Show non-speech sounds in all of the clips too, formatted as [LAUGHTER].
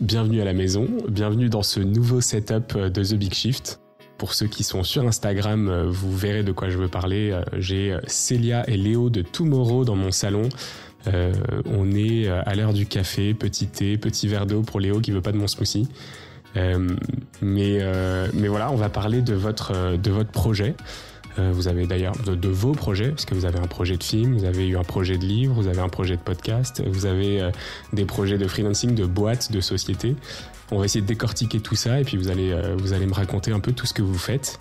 Bienvenue à la maison, bienvenue dans ce nouveau setup de The Big Shift. Pour ceux qui sont sur Instagram, vous verrez de quoi je veux parler. J'ai Célia et Léo de Tomorrow dans mon salon. Euh, on est à l'heure du café, petit thé, petit verre d'eau pour Léo qui veut pas de mon smoothie. Euh, euh, mais, voilà, on va parler de votre, de votre projet. Euh, vous avez d'ailleurs de, vos projets, parce que vous avez un projet de film, vous avez eu un projet de livre, vous avez un projet de podcast, vous avez euh, des projets de freelancing, de boîtes, de société On va essayer de décortiquer tout ça et puis vous allez, euh, vous allez me raconter un peu tout ce que vous faites.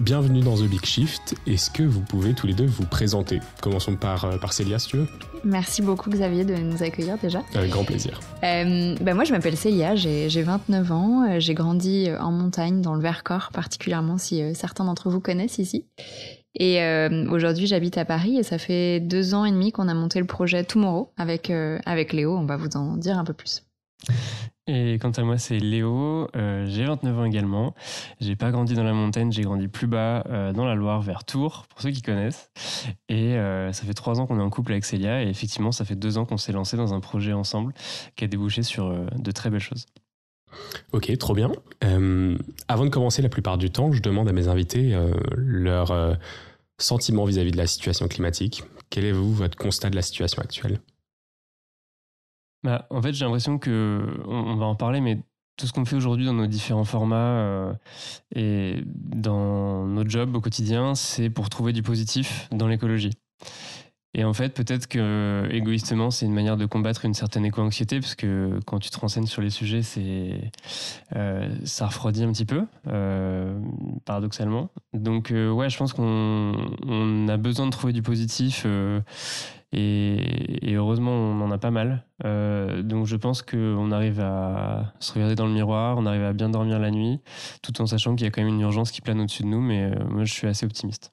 Bienvenue dans The Big Shift. Est-ce que vous pouvez tous les deux vous présenter Commençons par, euh, par Célia, si tu veux. Merci beaucoup, Xavier, de nous accueillir déjà. Avec grand plaisir. Euh, bah, moi, je m'appelle Célia, j'ai 29 ans. Euh, j'ai grandi en montagne, dans le Vercors, particulièrement si certains d'entre vous connaissent ici. Et aujourd'hui, j'habite à Paris et ça fait deux ans et demi qu'on a monté le projet Tomorrow avec, avec Léo. On va vous en dire un peu plus. Et quant à moi, c'est Léo. Euh, j'ai 29 ans également. J'ai pas grandi dans la montagne, j'ai grandi plus bas, euh, dans la Loire, vers Tours, pour ceux qui connaissent. Et euh, ça fait trois ans qu'on est en couple avec Célia. Et effectivement, ça fait deux ans qu'on s'est lancé dans un projet ensemble qui a débouché sur de très belles choses. Ok, trop bien. avant de commencer, la plupart du temps, je demande à mes invités leur sentiment vis-à-vis -vis de la situation climatique. Quel est vous votre constat de la situation actuelle bah, en fait, j'ai l'impression que on, va en parler, mais tout ce qu'on fait aujourd'hui dans nos différents formats euh, et dans nos jobs au quotidien, c'est pour trouver du positif dans l'écologie. Et en fait, peut-être que égoïstement, c'est une manière de combattre une certaine éco-anxiété, parce que quand tu te renseignes sur les sujets, c'est euh, ça refroidit un petit peu, euh, paradoxalement. Donc, ouais, je pense qu'on a besoin de trouver du positif et, heureusement, on en a pas mal. Euh, donc je pense qu'on arrive à se regarder dans le miroir, on arrive à bien dormir la nuit, tout en sachant qu'il y a quand même une urgence qui plane au-dessus de nous, mais euh, moi je suis assez optimiste.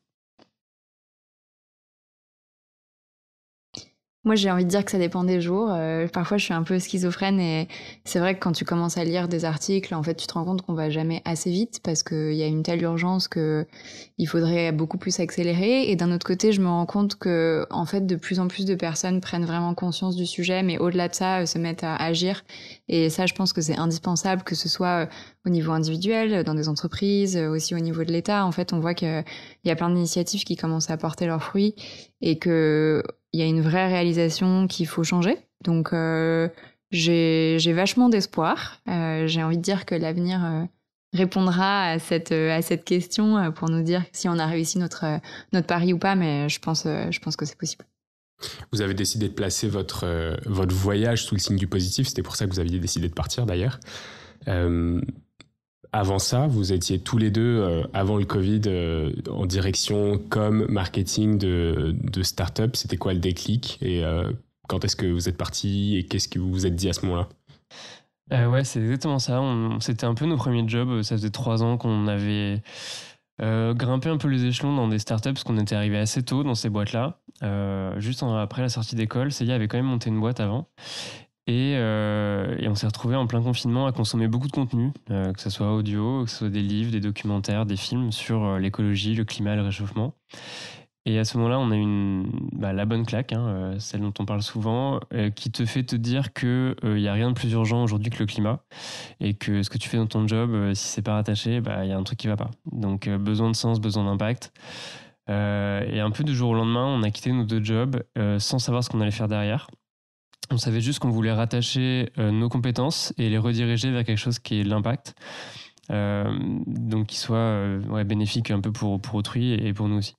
Moi, j'ai envie de dire que ça dépend des jours. Euh, parfois, je suis un peu schizophrène et c'est vrai que quand tu commences à lire des articles, en fait, tu te rends compte qu'on va jamais assez vite parce qu'il y a une telle urgence que il faudrait beaucoup plus accélérer. Et d'un autre côté, je me rends compte que, en fait, de plus en plus de personnes prennent vraiment conscience du sujet, mais au-delà de ça, euh, se mettent à agir. Et ça, je pense que c'est indispensable que ce soit euh, au niveau individuel, dans des entreprises, aussi au niveau de l'État. En fait, on voit qu'il y a plein d'initiatives qui commencent à porter leurs fruits et que il y a une vraie réalisation qu'il faut changer. Donc euh, j'ai vachement d'espoir. Euh, j'ai envie de dire que l'avenir euh, répondra à cette, à cette question pour nous dire si on a réussi notre, notre pari ou pas, mais je pense, je pense que c'est possible. Vous avez décidé de placer votre, votre voyage sous le signe du positif, c'était pour ça que vous aviez décidé de partir d'ailleurs avant ça, vous étiez tous les deux, euh, avant le Covid, euh, en direction comme marketing de, de start-up. C'était quoi le déclic Et euh, quand est-ce que vous êtes partis Et qu'est-ce que vous vous êtes dit à ce moment-là Ouais, c'est exactement ça. C'était un peu nos premiers jobs. Ça faisait trois ans qu'on avait grimpé un peu les échelons dans des startups parce qu'on était arrivé assez tôt dans ces boîtes-là. juste après la sortie d'école, Célia avait quand même monté une boîte avant. Euh, et, on s'est retrouvé en plein confinement à consommer beaucoup de contenu, euh, que ce soit audio, que ce soit des livres, des documentaires, des films sur euh, l'écologie, le climat, le réchauffement. Et à ce moment-là, on a une bah, la bonne claque, hein, celle dont on parle souvent, qui te fait te dire que il y a rien de plus urgent aujourd'hui que le climat et que ce que tu fais dans ton job, si c'est pas rattaché, bah, il y a un truc qui va pas. Donc besoin de sens, besoin d'impact. et un peu du jour au lendemain, on a quitté nos deux jobs sans savoir ce qu'on allait faire derrière. On savait juste qu'on voulait rattacher euh, nos compétences et les rediriger vers quelque chose qui est l'impact. Euh, donc qui soit euh, bénéfique un peu pour, autrui et pour nous aussi,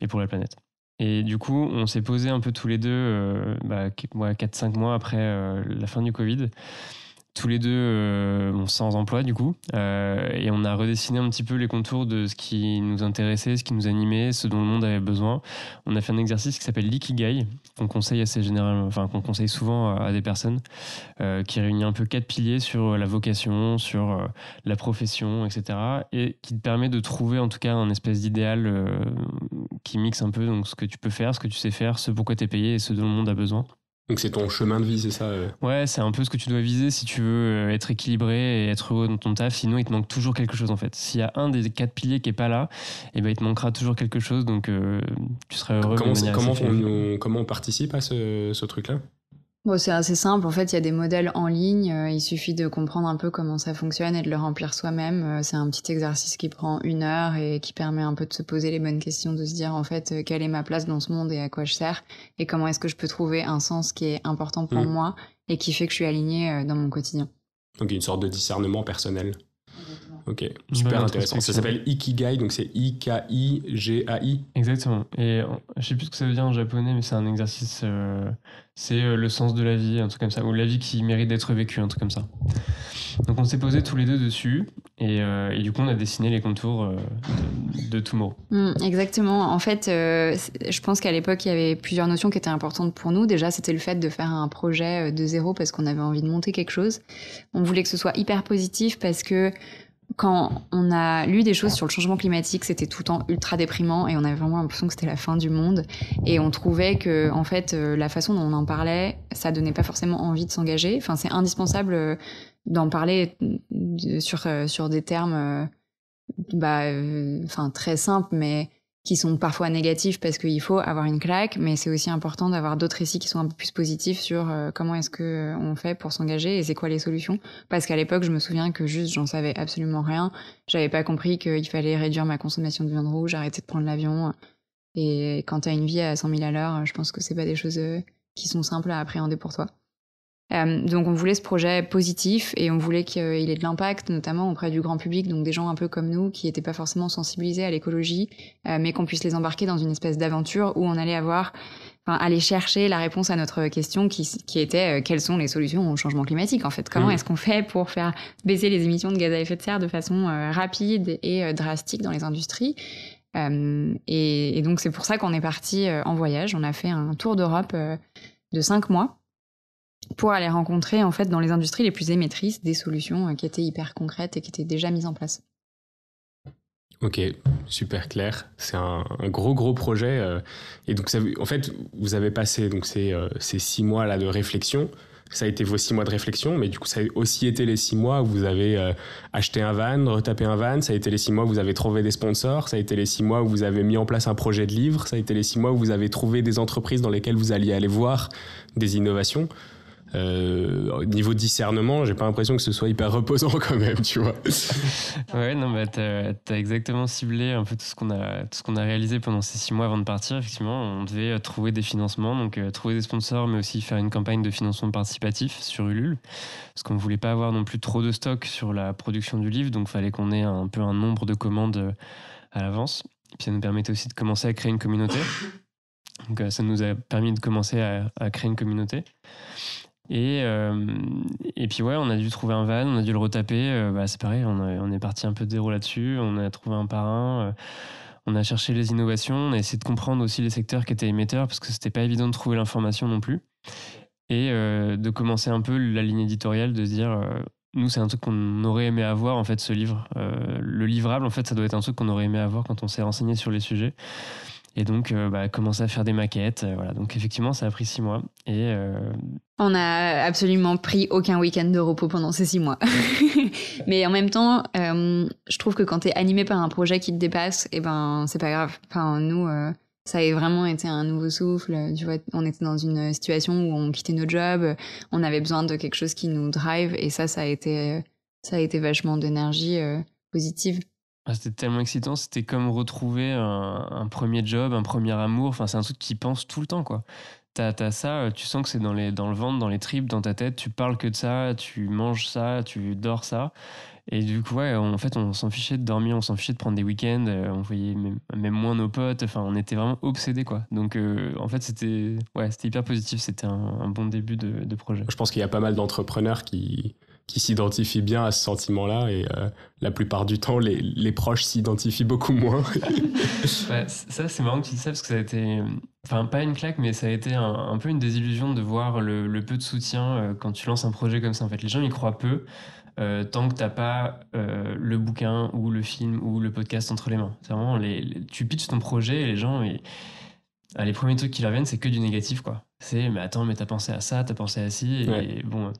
et pour la planète. Et du coup, on s'est posé un peu tous les deux, euh, 4-5 bah, mois après la fin du Covid, tous les deux euh, on sans emploi du coup, euh, et on a redessiné un petit peu les contours de ce qui nous intéressait, ce qui nous animait, ce dont le monde avait besoin. On a fait un exercice qui s'appelle l'ikigai, qu'on conseille assez généralement, enfin qu'on conseille souvent à, des personnes, euh, qui réunit un peu quatre piliers sur la vocation, sur la profession, etc., et qui te permet de trouver en tout cas un espèce d'idéal qui mixe un peu donc ce que tu peux faire, ce que tu sais faire, ce pourquoi tu es payé et ce dont le monde a besoin. Donc c'est ton chemin de vie, c'est ça euh Ouais, c'est un peu ce que tu dois viser si tu veux euh, être équilibré et être heureux dans ton taf. Sinon, il te manque toujours quelque chose en fait. S'il y a un des quatre piliers qui est pas là, eh ben il te manquera toujours quelque chose. Donc euh, tu seras heureux. Comment, comment, on, comment, on, participe à ce truc-là c'est assez simple. En fait, il y a des modèles en ligne. Euh, il suffit de comprendre un peu comment ça fonctionne et de le remplir soi-même. Euh, c'est un petit exercice qui prend une heure et qui permet un peu de se poser les bonnes questions, de se dire en fait euh, quelle est ma place dans ce monde et à quoi je sers et comment est-ce que je peux trouver un sens qui est important pour mm. moi et qui fait que je suis aligné dans mon quotidien. Donc une sorte de discernement personnel. Ok, super intéressant. Ça s'appelle Ikigai, donc c'est I-K-I-G-A-I. Exactement. Et euh, je sais plus ce que ça veut dire en japonais, mais c'est un exercice. Euh, c'est euh, le sens de la vie, un truc comme ça, ou la vie qui mérite d'être vécue, un truc comme ça. Donc on s'est posé tous les deux dessus, et, du coup on a dessiné les contours de, tout Tomorrow. Mm, exactement. En fait, je pense qu'à l'époque il y avait plusieurs notions qui étaient importantes pour nous. Déjà, c'était le fait de faire un projet de zéro parce qu'on avait envie de monter quelque chose. On voulait que ce soit hyper positif parce que quand on a lu des choses sur le changement climatique, c'était tout le temps ultra déprimant et on avait vraiment l'impression que c'était la fin du monde. Et on trouvait que, en fait, euh, la façon dont on en parlait, ça donnait pas forcément envie de s'engager. Enfin, c'est indispensable euh, d'en parler sur, euh, sur des termes, bah, enfin, très simples, mais qui sont parfois négatifs parce qu'il faut avoir une claque, mais c'est aussi important d'avoir d'autres récits qui sont un peu plus positifs sur euh, comment est-ce que euh, on fait pour s'engager et c'est quoi les solutions. Parce qu'à l'époque, je me souviens que juste, j'en savais absolument rien. J'avais pas compris qu'il fallait réduire ma consommation de viande rouge, arrêter de prendre l'avion. Et quand t'as une vie à 100 000 à l'heure, je pense que c'est pas des choses euh, qui sont simples à appréhender pour toi. Euh, donc on voulait ce projet positif et on voulait qu'il ait de l'impact, notamment auprès du grand public, donc des gens un peu comme nous qui n'étaient pas forcément sensibilisés à l'écologie, euh, mais qu'on puisse les embarquer dans une espèce d'aventure où on allait avoir, enfin, aller chercher la réponse à notre question qui, était euh, quelles sont les solutions au changement climatique en fait Comment est-ce qu'on fait pour faire baisser les émissions de gaz à effet de serre de façon rapide et drastique dans les industries et, et, donc c'est pour ça qu'on est parti en voyage. On a fait un tour d'Europe de cinq mois pour aller rencontrer en fait dans les industries les plus émettrices des solutions euh, qui étaient hyper concrètes et qui étaient déjà mises en place. Ok, super clair. C'est un, gros gros projet. Euh, et donc, en fait, vous avez passé donc euh, ces, six mois là de réflexion. Ça a été vos six mois de réflexion, mais du coup, ça a aussi été les six mois où vous avez acheté un van, retapé un van. Ça a été les six mois où vous avez trouvé des sponsors. Ça a été les six mois où vous avez mis en place un projet de livre. Ça a été les six mois où vous avez trouvé des entreprises dans lesquelles vous alliez aller voir des innovations euh, niveau discernement, j'ai pas l'impression que ce soit hyper reposant [LAUGHS] quand même, tu vois. ouais, non, bah, t'as as exactement ciblé un peu tout ce qu'on a, tout ce qu'on a réalisé pendant ces six mois avant de partir. Effectivement, on devait euh, trouver des financements, donc euh, trouver des sponsors, mais aussi faire une campagne de financement participatif sur Ulule, parce qu'on voulait pas avoir non plus trop de stock sur la production du livre, donc fallait qu'on ait un peu un nombre de commandes euh, à l'avance. Puis ça nous permettait aussi de commencer à créer une communauté. Donc ça nous a permis de commencer à, à créer une communauté. Et, euh, et puis ouais, on a dû trouver un van, on a dû le retaper. Euh, bah, c'est pareil, on, on, est parti un peu de zéro là-dessus. On a trouvé un parrain euh, on a cherché les innovations. On a essayé de comprendre aussi les secteurs qui étaient émetteurs parce que c'était pas évident de trouver l'information non plus. Et de commencer un peu la ligne éditoriale, de se dire nous c'est un truc qu'on aurait aimé avoir en fait ce livre. le livrable en fait ça doit être un truc qu'on aurait aimé avoir quand on s'est renseigné sur les sujets. Et donc, euh, bah, commencer à faire des maquettes. Euh, voilà. Donc, effectivement, ça a pris six mois. Et euh, on n'a absolument pris aucun week-end de repos pendant ces six mois. [LAUGHS] Mais en même temps, je trouve que quand tu es animé par un projet qui te dépasse, et eh ben, c'est pas grave. Enfin, nous, ça a vraiment été un nouveau souffle. Tu vois, on était dans une situation où on quittait nos jobs, on avait besoin de quelque chose qui nous drive, et ça, ça a été, ça a été vachement d'énergie positive. Ah, c'était tellement excitant, c'était comme retrouver un, premier job, un premier amour. Enfin, c'est un truc qui pense tout le temps, quoi. T'as as ça, euh, tu sens que c'est dans, les, dans le ventre, dans les tripes, dans ta tête. Tu parles que de ça, tu manges ça, tu dors ça. Et du coup, ouais, en fait, on s'en fichait de dormir, on s'en fichait de prendre des week-ends, euh, on voyait même, même, moins nos potes. Enfin, on était vraiment obsédés, quoi. Donc, euh, en fait, c'était ouais, c'était hyper positif. C'était un, bon début de, de projet. Je pense qu'il y a pas mal d'entrepreneurs qui qui s'identifient bien à ce sentiment-là et euh, la plupart du temps les, les proches s'identifient beaucoup moins. [LAUGHS] ça c'est marrant que tu dis ça parce que ça a été, enfin pas une claque mais ça a été un, peu une désillusion de voir le, peu de soutien euh, quand tu lances un projet comme ça. En fait les gens y croient peu euh, tant que t'as pas le bouquin ou le film ou le podcast entre les mains. C'est vraiment les, tu pitches ton projet et les gens ah, les premiers trucs qui leur viennent c'est que du négatif quoi. C'est mais attends mais t'as pensé à ça, t'as pensé à ci et bon.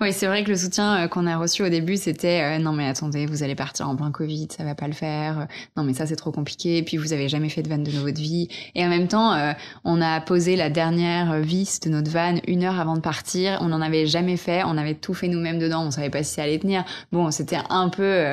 Oui, c'est vrai que le soutien euh, qu'on a reçu au début, c'était euh, non mais attendez, vous allez partir en plein Covid, ça va pas le faire. Euh, non mais ça c'est trop compliqué. puis vous avez jamais fait de van de votre vie. Et en même temps, on a posé la dernière vis de notre vanne une heure avant de partir. On n'en avait jamais fait. On avait tout fait nous-mêmes dedans. On savait pas si ça allait tenir. Bon, c'était un peu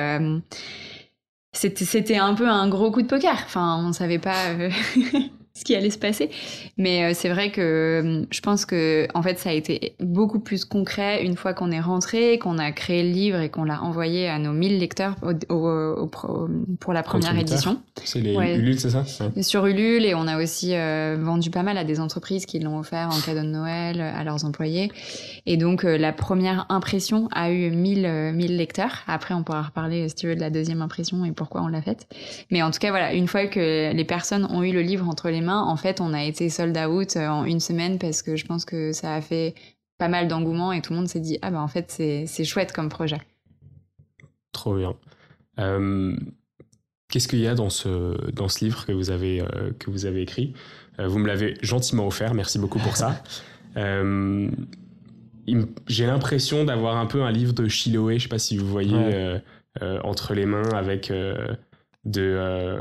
c'était un peu un gros coup de poker. Enfin, on savait pas. [LAUGHS] ce qui allait se passer. Mais euh, c'est vrai que euh, je pense que en fait ça a été beaucoup plus concret une fois qu'on est rentré, qu'on a créé le livre et qu'on l'a envoyé à nos 1000 lecteurs pour la première édition. C'est les Ulule, c'est ça Sur Ulule et on a aussi euh, vendu pas mal à des entreprises qui l'ont offert en cadeau de Noël à leurs employés. Et donc la première impression a eu 1000 lecteurs. Après on pourra reparler si tu veux de la deuxième impression et pourquoi on l'a faite. Mais en tout cas voilà, une fois que les personnes ont eu le livre entre les mains en fait, on a été sold out euh, en une semaine parce que je pense que ça a fait pas mal d'engouement et tout le monde s'est dit ah ben en fait c'est chouette comme projet. Trop bien. Euh, qu'est-ce qu'il y a dans ce, dans ce livre que vous avez, euh, que vous avez écrit Vous me l'avez gentiment offert, merci beaucoup pour ça. [LAUGHS] J'ai l'impression d'avoir un peu un livre de Chiloé, je sais pas si vous voyez, entre les mains avec de,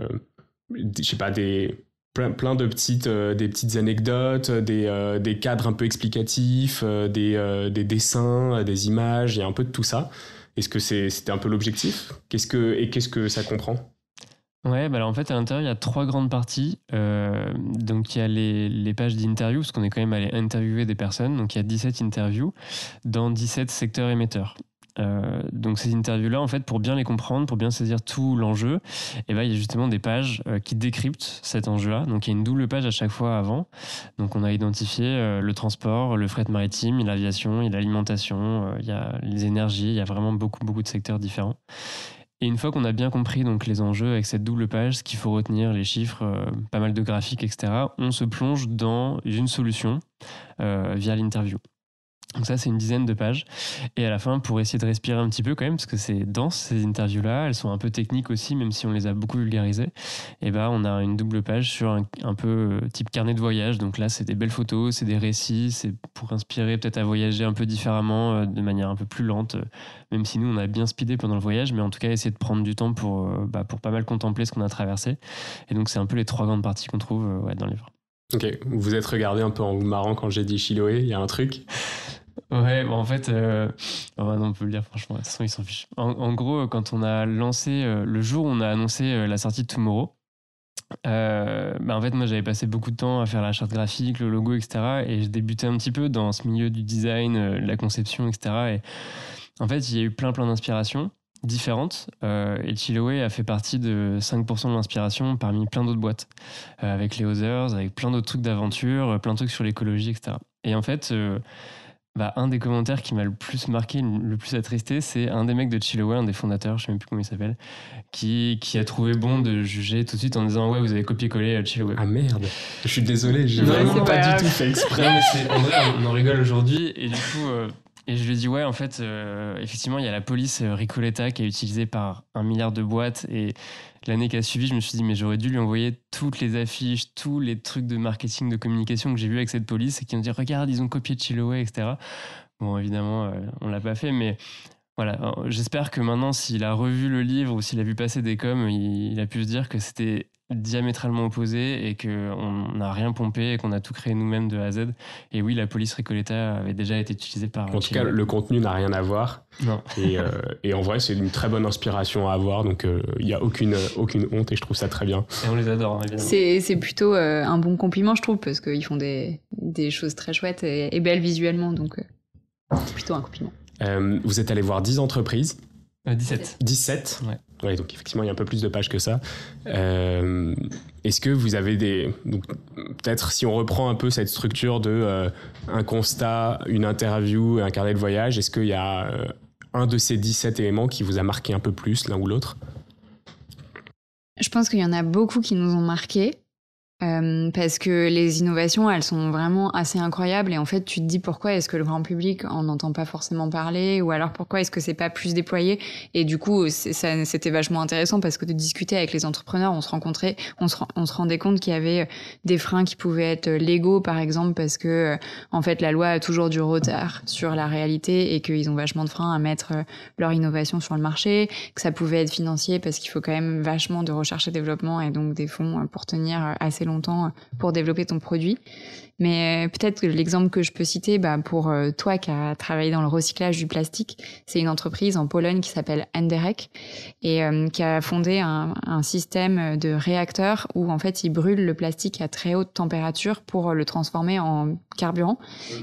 je sais pas, des, plein, de petites, euh, des petites anecdotes, euh, des, cadres un peu explicatifs, euh, des, dessins, des images, il y a un peu de tout ça. Est-ce que c'est, c'était un peu l'objectif quest que, Et qu'est-ce que ça comprend Ouais, bah en fait, à l'intérieur, il y a trois grandes parties. donc, il y a les, les pages d'interview, parce qu'on est quand même allé interviewer des personnes. Donc, il y a 17 interviews dans 17 secteurs émetteurs. Euh, donc ces interviews-là, en fait, pour bien les comprendre, pour bien saisir tout l'enjeu, et eh ben, il y a justement des pages euh, qui décryptent cet enjeu-là. Donc il y a une double page à chaque fois avant. Donc on a identifié euh, le transport, le fret maritime, l'aviation, l'alimentation, il y a les énergies, il y a vraiment beaucoup, beaucoup de secteurs différents. Et une fois qu'on a bien compris donc les enjeux avec cette double page, ce qu'il faut retenir, les chiffres, pas mal de graphiques, etc., on se plonge dans une solution via l'interview. Donc ça, c'est une dizaine de pages. Et à la fin, pour essayer de respirer un petit peu quand même, parce que c'est dense, ces interviews-là, elles sont un peu techniques aussi, même si on les a beaucoup vulgarisées, et eh ben, on a une double page sur un, peu euh, type carnet de voyage. Donc là, c'est des belles photos, c'est des récits, c'est pour inspirer peut-être à voyager un peu différemment, euh, de manière un peu plus lente, euh, même si nous, on a bien speedé pendant le voyage, mais en tout cas, essayer de prendre du temps pour, bah, pour pas mal contempler ce qu'on a traversé. Et donc, c'est un peu les trois grandes parties qu'on trouve dans le livre. Ok, vous vous êtes regardé un peu en marrant quand j'ai dit Chiloé, il y a un truc Ouais, bah, en fait, euh, oh, non, on peut le dire franchement, de toute façon, ils s'en fichent. En, gros, euh, quand on a lancé, euh, le jour où on a annoncé la sortie de Tomorrow, bah, en fait, moi j'avais passé beaucoup de temps à faire la charte graphique, le logo, etc. Et je débutais un petit peu dans ce milieu du design, la conception, etc. Et en fait, il y a eu plein plein d'inspirations différentes. Euh, et Chilloway a fait partie de 5% de l'inspiration parmi plein d'autres boîtes, euh, avec les Others, avec plein d'autres trucs d'aventure, euh, plein de trucs sur l'écologie, etc. Et en fait, euh, bah, un des commentaires qui m'a le plus marqué, le plus attristé, c'est un des mecs de Chilloway, un des fondateurs, je sais même plus comment il s'appelle, qui, a trouvé bon de juger tout de suite en disant Ouais, vous avez copié-collé Chilloway. Ah merde Je suis désolé, j'ai vraiment pas, pas du tout fait exprès, mais on en rigole aujourd'hui. Et du coup. Et je lui ai dit, ouais, en fait, euh, effectivement, il y a la police euh, Ricoletta qui est utilisée par un milliard de boîtes. Et l'année qui a suivi, je me suis dit, mais j'aurais dû lui envoyer toutes les affiches, tous les trucs de marketing, de communication que j'ai vu avec cette police et qui ont dit, regarde, ils ont copié Chiloé, etc. Bon, évidemment, euh, on l'a pas fait, mais voilà, j'espère que maintenant, s'il a revu le livre ou s'il a vu passer des coms, il a pu se dire que c'était diamétralement opposés et qu'on n'a rien pompé et qu'on a tout créé nous-mêmes de A à Z. Et oui, la police Recoleta avait déjà été utilisée par... En tout cas, le contenu n'a rien à voir. Euh, et, en vrai, c'est une très bonne inspiration à avoir, donc euh, il n'y a aucune, aucune honte et je trouve ça très bien. on les adore, hein, C'est plutôt euh, un bon compliment, je trouve, parce qu'ils font des, choses très chouettes et, belles visuellement, donc plutôt un compliment. vous êtes allé voir 10 entreprises. 17. 17 ouais. Ouais, donc effectivement, il y a un peu plus de pages que ça. Euh, est-ce que vous avez des... Peut-être si on reprend un peu cette structure de euh, un constat, une interview, un carnet de voyage, est-ce qu'il y a euh, un de ces 17 éléments qui vous a marqué un peu plus, l'un ou l'autre Je pense qu'il y en a beaucoup qui nous ont marqués. Euh, parce que les innovations, elles sont vraiment assez incroyables et en fait, tu te dis pourquoi est-ce que le grand public en entend pas forcément parler ou alors pourquoi est-ce que c'est pas plus déployé et du coup, c'était vachement intéressant parce que de discuter avec les entrepreneurs, on se rencontrait, on se, on se rendait compte qu'il y avait euh, des freins qui pouvaient être euh, légaux par exemple parce que en fait, la loi a toujours du retard sur la réalité et qu'ils ont vachement de freins à mettre leur innovation sur le marché, que ça pouvait être financier parce qu'il faut quand même vachement de recherche et développement et donc des fonds pour tenir assez longtemps pour développer ton produit. Mais euh, peut-être que l'exemple que je peux citer, bah, pour euh, toi qui as travaillé dans le recyclage du plastique, c'est une entreprise en Pologne qui s'appelle Anderek et euh, qui a fondé un, un, système de réacteurs où en fait ils brûlent le plastique à très haute température pour le transformer en carburant.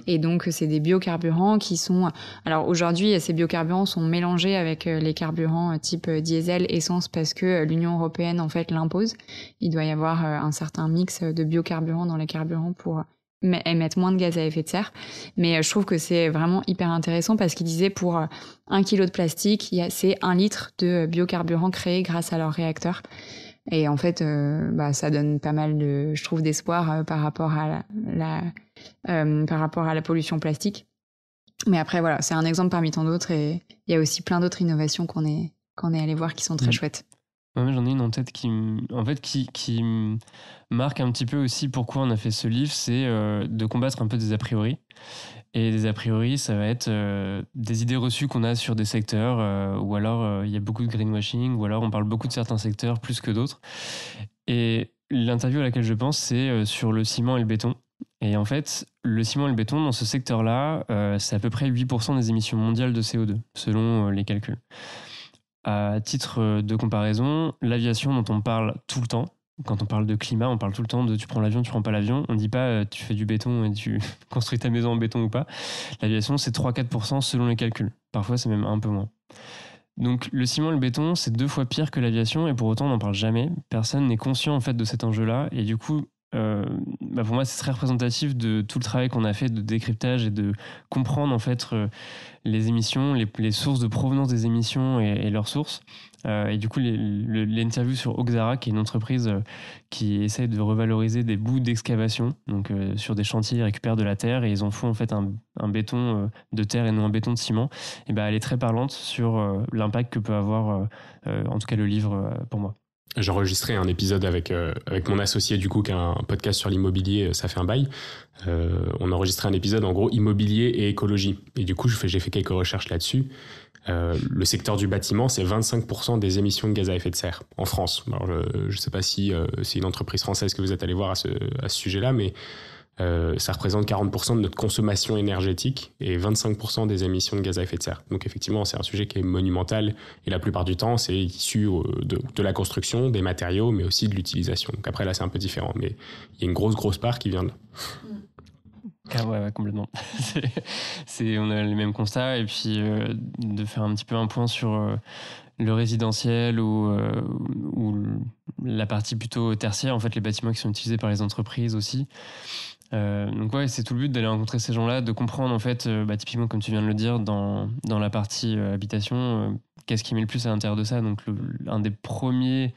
Et donc c'est des biocarburants qui sont... Alors aujourd'hui, ces biocarburants sont mélangés avec les carburants type diesel, essence parce que l'Union européenne en fait l'impose. Il doit y avoir un certain mix de biocarburants dans les carburants pour mais émettent moins de gaz à effet de serre. Mais euh, je trouve que c'est vraiment hyper intéressant parce qu'il disait pour euh, un kilo de plastique, c'est un litre de euh, biocarburant créé grâce à leur réacteur. Et en fait, bah, ça donne pas mal de, je trouve, d'espoir par rapport à la, euh, par rapport à la pollution plastique. Mais après, voilà, c'est un exemple parmi tant d'autres et il y a aussi plein d'autres innovations qu'on est qu'on est allé voir qui sont très mmh. chouettes. Bah, ouais, j'en ai une en tête qui, en fait, qui, qui marque un petit peu aussi pourquoi on a fait ce livre, c'est euh, de combattre un peu des a priori. Et des a priori, ça va être euh, des idées reçues qu'on a sur des secteurs, où euh, ou alors il y a beaucoup de greenwashing, ou alors on parle beaucoup de certains secteurs plus que d'autres. Et l'interview à laquelle je pense, c'est sur le ciment et le béton. Et en fait, le ciment et le béton, dans ce secteur-là, c'est à peu près 8% des émissions mondiales de CO2, selon les calculs. À titre de comparaison, l'aviation dont on parle tout le temps, quand on parle de climat, on parle tout le temps de tu prends l'avion, tu prends pas l'avion. On ne dit pas euh, tu fais du béton et tu [LAUGHS] construis ta maison en béton ou pas. L'aviation, c'est 3-4% selon les calculs. Parfois, c'est même un peu moins. Donc le ciment et le béton, c'est deux fois pire que l'aviation et pour autant on n'en parle jamais. Personne n'est conscient en fait de cet enjeu-là et du coup euh, bah pour moi, c'est très représentatif de tout le travail qu'on a fait de décryptage et de comprendre en fait euh, les émissions, les, sources de provenance des émissions et, leurs sources. Euh, et du coup, l'interview sur Oxara, qui est une entreprise qui essaie de revaloriser des bouts d'excavation, donc sur des chantiers, ils récupèrent de la terre et ils en font en fait un, béton de terre et non un béton de ciment. Et ben, elle est très parlante sur l'impact que peut avoir, en tout cas, le livre pour moi j'enregistrais un épisode avec euh, avec mon associé du coup qui a un podcast sur l'immobilier, euh, ça fait un bail. Euh, on enregistrait un épisode en gros immobilier et écologie. Et du coup, j'ai fait quelques recherches là-dessus. le secteur du bâtiment, c'est 25% des émissions de gaz à effet de serre en France. Alors, je ne sais pas si c'est une entreprise française que vous êtes allé voir à ce, à ce sujet-là, mais euh, ça représente 40% de notre consommation énergétique et 25% des émissions de gaz à effet de serre. Donc effectivement, c'est un sujet qui est monumental et la plupart du temps, c'est issu euh, de, la construction, des matériaux, mais aussi de l'utilisation. Donc après, là, c'est un peu différent, mais il y a une grosse, grosse part qui vient de là. Ah ouais, complètement. [LAUGHS] c'est, on a les mêmes constats et puis euh, de faire un petit peu un point sur le résidentiel ou, ou la partie plutôt tertiaire, en fait les bâtiments qui sont utilisés par les entreprises aussi. Euh, donc ouais, c'est tout le but d'aller rencontrer ces gens-là, de comprendre en fait, euh, bah, typiquement comme tu viens de le dire, dans, dans la partie euh, habitation, qu'est-ce qui met le plus à l'intérieur de ça. Donc un des premiers,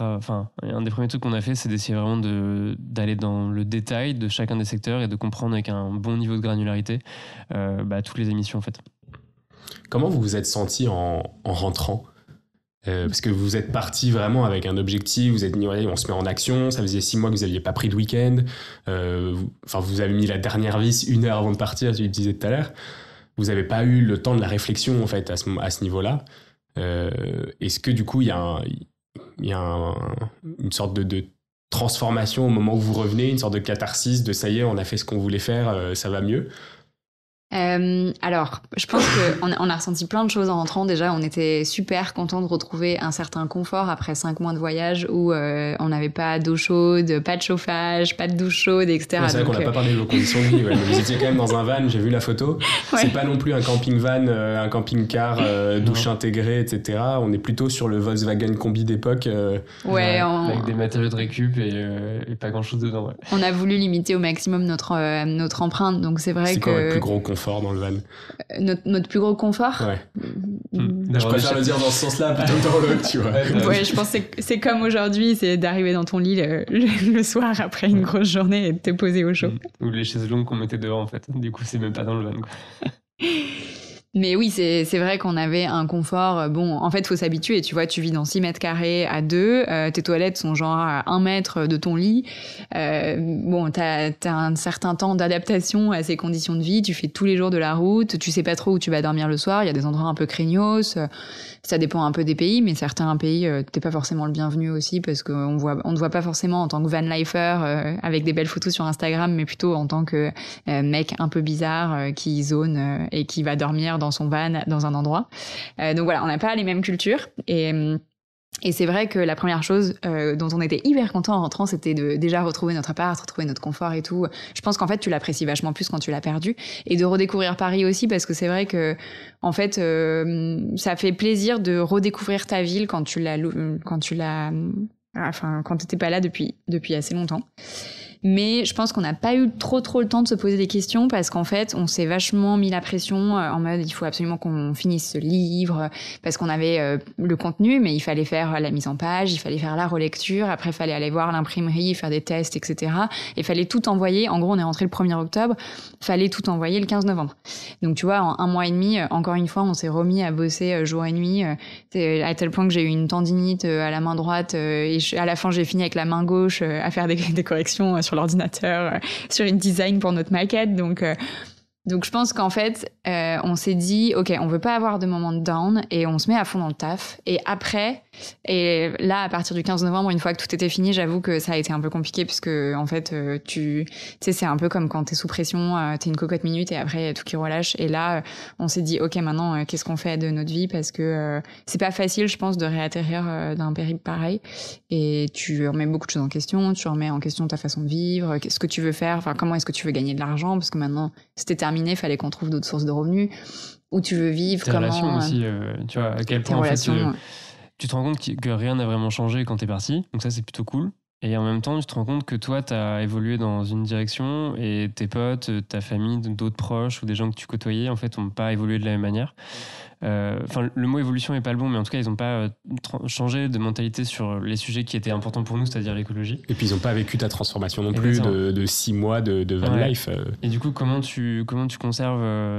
enfin un des premiers trucs qu'on a fait, c'est d'essayer vraiment de, d'aller dans le détail de chacun des secteurs et de comprendre avec un bon niveau de granularité bah, toutes les émissions en fait. Comment vous vous êtes senti en rentrant euh, parce que vous êtes parti vraiment avec un objectif, vous êtes dit on se met en action, ça faisait six mois que vous n'aviez pas pris de week-end, euh, vous, enfin vous avez mis la dernière vis une heure avant de partir, tu le disais tout à l'heure, vous n'avez pas eu le temps de la réflexion en fait à ce, niveau-là. Euh, est-ce que du coup il y a, une sorte de, transformation au moment où vous revenez, une sorte de catharsis de ça y est, on a fait ce qu'on voulait faire, ça va mieux euh, alors, je pense qu'on [LAUGHS] on a ressenti plein de choses en rentrant. Déjà, on était super content de retrouver un certain confort après cinq mois de voyage où euh, on n'avait pas d'eau chaude, pas de chauffage, pas de douche chaude, etc. c'est vrai qu'on n'a euh, pas parlé de vos conditions de vie. [LAUGHS] vous étiez quand même dans un van, j'ai vu la photo. C'est pas non plus un camping van, un camping car, douche intégrée, etc. On est plutôt sur le Volkswagen combi d'époque. ouais, avec des matériaux de récup et, pas grand chose dedans. On a voulu limiter au maximum notre notre empreinte, donc c'est vrai que. plus gros confort fort dans le van euh, notre, notre plus gros confort ouais. Hmm. Hmm. je préfère le dire dans ce sens-là [LAUGHS] plutôt dans l'autre, tu vois. ouais, je pense que c'est comme aujourd'hui, c'est d'arriver dans ton lit le, soir après une grosse journée et de te poser au chaud. Hmm. Ou les chaises longues qu'on mettait dehors, en fait. Du coup, c'est même pas dans le van, [LAUGHS] Mais oui, c'est, vrai qu'on avait un confort. Euh, bon, en fait, faut s'habituer. Tu vois, tu vis dans 6 mètres carrés à deux. Euh, tes toilettes sont genre à 1 mètre de ton lit. Euh, bon, t'as, t'as un certain temps d'adaptation à ces conditions de vie. Tu fais tous les jours de la route. Tu sais pas trop où tu vas dormir le soir. Il y a des endroits un peu craignos. Euh, ça dépend un peu des pays, mais certains pays, euh, t'es pas forcément le bienvenu aussi parce qu'on voit, on ne voit pas forcément en tant que van lifer euh, avec des belles photos sur Instagram, mais plutôt en tant que euh, mec un peu bizarre qui zone et qui va dormir dans son van dans un endroit. donc voilà, on n'a pas les mêmes cultures et hum, et c'est vrai que la première chose euh, dont on était hyper content en rentrant, c'était de déjà retrouver notre appart, retrouver notre confort et tout. Je pense qu'en fait, tu l'apprécies vachement plus quand tu l'as perdu, et de redécouvrir Paris aussi, parce que c'est vrai que en fait, euh, ça fait plaisir de redécouvrir ta ville quand tu l'as, quand tu l'as, enfin, quand pas là depuis depuis assez longtemps. Mais je pense qu'on n'a pas eu trop trop le temps de se poser des questions parce qu'en fait, on s'est vachement mis la pression euh, en mode il faut absolument qu'on finisse ce livre euh, parce qu'on avait euh, le contenu, mais il fallait faire la mise en page, il fallait faire la relecture, après il fallait aller voir l'imprimerie, faire des tests, etc. Et fallait tout envoyer. En gros, on est rentré le 1er octobre, fallait tout envoyer le 15 novembre. Donc tu vois, en un mois et demi, encore une fois, on s'est remis à bosser jour et nuit à tel point que j'ai eu une tendinite à la main droite et à la fin j'ai fini avec la main gauche à faire des, [LAUGHS] des corrections sur l'ordinateur, euh, sur une design pour notre maquette. Donc, euh, donc je pense qu'en fait, euh, on s'est dit, ok, on veut pas avoir de moment de down et on se met à fond dans le taf. Et après, et là, à partir du 15 novembre, une fois que tout était fini, j'avoue que ça a été un peu compliqué puisque en fait, euh, tu, sais, c'est un peu comme quand t'es sous pression, euh, t'es une cocotte minute et après tout qui relâche. Et là, euh, on s'est dit, ok, maintenant, qu'est-ce qu'on fait de notre vie parce que c'est pas facile, je pense, de réatterrir d'un périple pareil. Et tu remets beaucoup de choses en question, tu remets en question ta façon de vivre, ce que tu veux faire, enfin comment est-ce que tu veux gagner de l'argent parce que maintenant c'était terminé, il fallait qu'on trouve d'autres sources de revenus où tu veux vivre, tes comment relations aussi, tu vois, à quel point en fait, tu te rends compte que rien n'a vraiment changé quand tu t'es parti. Donc ça, c'est plutôt cool. Et en même temps, tu te rends compte que toi, tu as évolué dans une direction et tes potes, ta famille, d'autres proches ou des gens que tu côtoyais, en fait, n'ont pas évolué de la même manière. Euh, enfin, le mot évolution n'est pas le bon, mais en tout cas, ils n'ont pas euh, changé de mentalité sur les sujets qui étaient importants pour nous, c'est-à-dire l'écologie. Et puis, ils n'ont pas vécu ta transformation non plus de, six mois de, van life. Euh. Et du coup, comment tu, comment tu conserves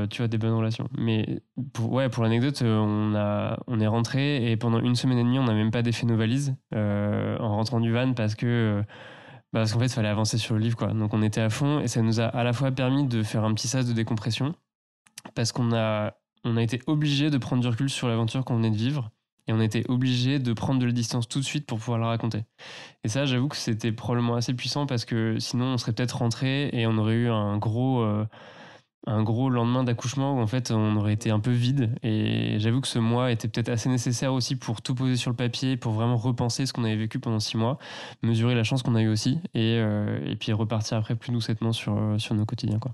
tu as des bonnes relations Mais pour, ouais, pour l'anecdote, on, a, on est rentré et pendant une semaine et demie, on n'a même pas défait nos valises en rentrant du van parce que. parce qu'en fait, il fallait avancer sur le livre, quoi. Donc, on était à fond et ça nous a à la fois permis de faire un petit sas de décompression parce qu'on a on a été obligé de prendre du recul sur l'aventure qu'on venait de vivre et on a été obligé de prendre de la distance tout de suite pour pouvoir la raconter. Et ça, j'avoue que c'était probablement assez puissant parce que sinon, on serait peut-être rentré et on aurait eu un gros, euh, un gros lendemain d'accouchement où en fait, on aurait été un peu vide. Et j'avoue que ce mois était peut-être assez nécessaire aussi pour tout poser sur le papier, pour vraiment repenser ce qu'on avait vécu pendant six mois, mesurer la chance qu'on a eu aussi et, euh, et puis repartir après plus doucement sur, euh, sur nos quotidiens. Quoi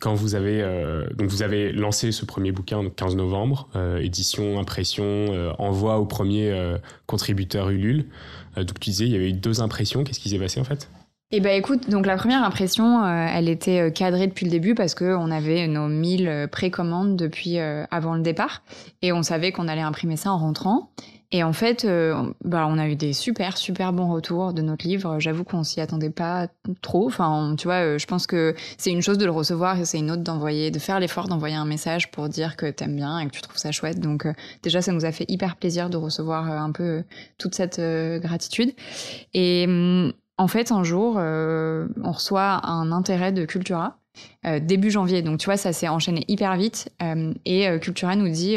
quand vous avez euh, donc vous avez lancé ce premier bouquin donc 15 novembre, euh, édition, impression, euh, envoi au premier contributeur Ulule. donc tu disais il y avait eu deux impressions. Qu'est-ce qui s'est passé en fait eh ben écoute, donc la première impression, euh, elle était euh, cadrée depuis le début parce que on avait nos 1000 euh, précommandes depuis avant le départ et on savait qu'on allait imprimer ça en rentrant. Et en fait, bah, on a eu des super super bons retours de notre livre. J'avoue qu'on s'y attendait pas trop. Enfin, tu vois, je pense que c'est une chose de le recevoir et c'est une autre d'envoyer, de faire l'effort d'envoyer un message pour dire que t'aimes bien et que tu trouves ça chouette. Donc déjà, ça nous a fait hyper plaisir de recevoir un peu toute cette gratitude et hum, en fait, un jour, euh, on reçoit un intérêt de Cultura. Euh, début janvier. Donc tu vois, ça s'est enchaîné hyper vite. Euh, et Cultura nous dit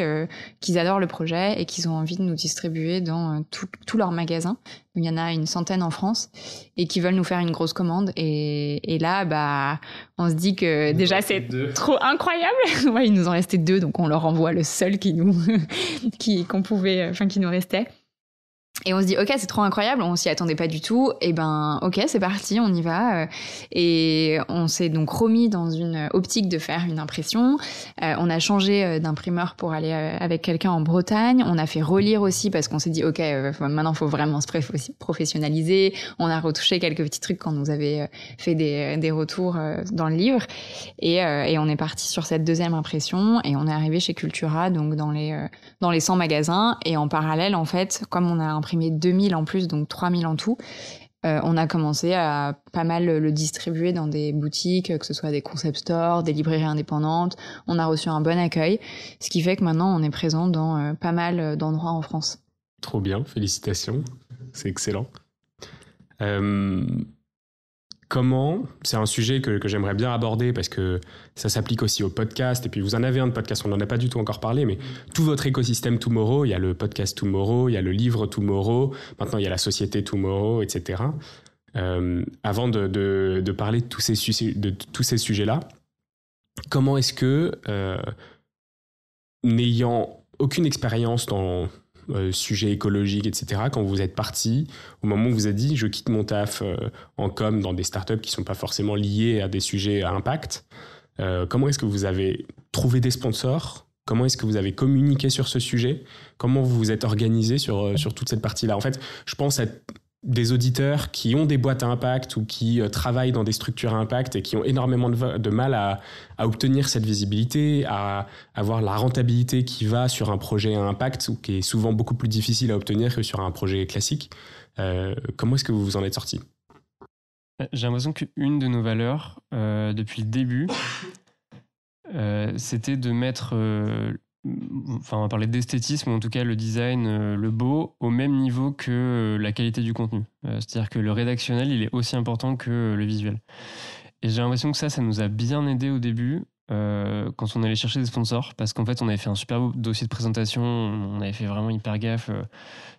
qu'ils adorent le projet et qu'ils ont envie de nous distribuer dans tous leurs magasins. Il y en a une centaine en France et qui veulent nous faire une grosse commande. Et, là, bah, on se dit que déjà c'est trop incroyable. [LAUGHS] ouais, il nous en restait deux, donc on leur envoie le seul qui nous, [LAUGHS] qui qu'on pouvait, enfin qui nous restait. Et on se dit ok c'est trop incroyable, on s'y attendait pas du tout. Et ben ok c'est parti, on y va. Euh, et on s'est donc remis dans une optique de faire une impression. Euh, on a changé euh, d'imprimeur pour aller avec quelqu'un en Bretagne. On a fait relire aussi parce qu'on s'est dit ok maintenant faut vraiment se professionnaliser. On a retouché quelques petits trucs quand on nous avait fait des, des retours dans le livre. Et, et on est parti sur cette deuxième impression et on est arrivé chez Cultura donc dans les dans les 100 magasins. Et en parallèle en fait comme on a 2000 en plus, donc 3000 en tout. Euh, on a commencé à pas mal le distribuer dans des boutiques, que ce soit des concept stores, des librairies indépendantes. On a reçu un bon accueil, ce qui fait que maintenant on est présent dans euh, pas mal d'endroits en France. Trop bien, félicitations, c'est excellent. Euh, comment, c'est un sujet que, j'aimerais bien aborder parce que ça s'applique aussi au podcast, et puis vous en avez un de podcast, on n'en a pas du tout encore parlé, mais tout votre écosystème Tomorrow, il y a le podcast Tomorrow, il y a le livre Tomorrow, maintenant il y a la société Tomorrow, etc. Euh, avant de, parler de tous ces, de tous ces sujets-là, comment est-ce que, euh, n'ayant aucune expérience dans euh, sujet écologique, écologiques, etc., quand vous êtes parti, au moment où vous avez dit je quitte mon taf euh, en com dans des startups qui ne sont pas forcément liées à des sujets à impact, euh, comment est-ce que vous avez trouvé des sponsors Comment est-ce que vous avez communiqué sur ce sujet Comment vous vous êtes organisé sur, sur toute cette partie-là En fait, je pense à des auditeurs qui ont des boîtes à impact ou qui euh, travaillent dans des structures à impact et qui ont énormément de, mal à, obtenir cette visibilité, à, avoir la rentabilité qui va sur un projet à impact ou qui est souvent beaucoup plus difficile à obtenir que sur un projet classique. Euh, comment est-ce que vous vous en êtes sorti euh, J'ai l'impression qu'une de nos valeurs, depuis le début, c'était de mettre enfin on va parler d'esthétisme, en tout cas le design, euh, le beau, au même niveau que euh, la qualité du contenu. Euh, c'est-à-dire que le rédactionnel, il est aussi important que le visuel. Et j'ai l'impression que ça, ça nous a bien aidé au début. quand on allait chercher des sponsors, parce qu'en fait, on avait fait un super beau dossier de présentation, on avait fait vraiment hyper gaffe,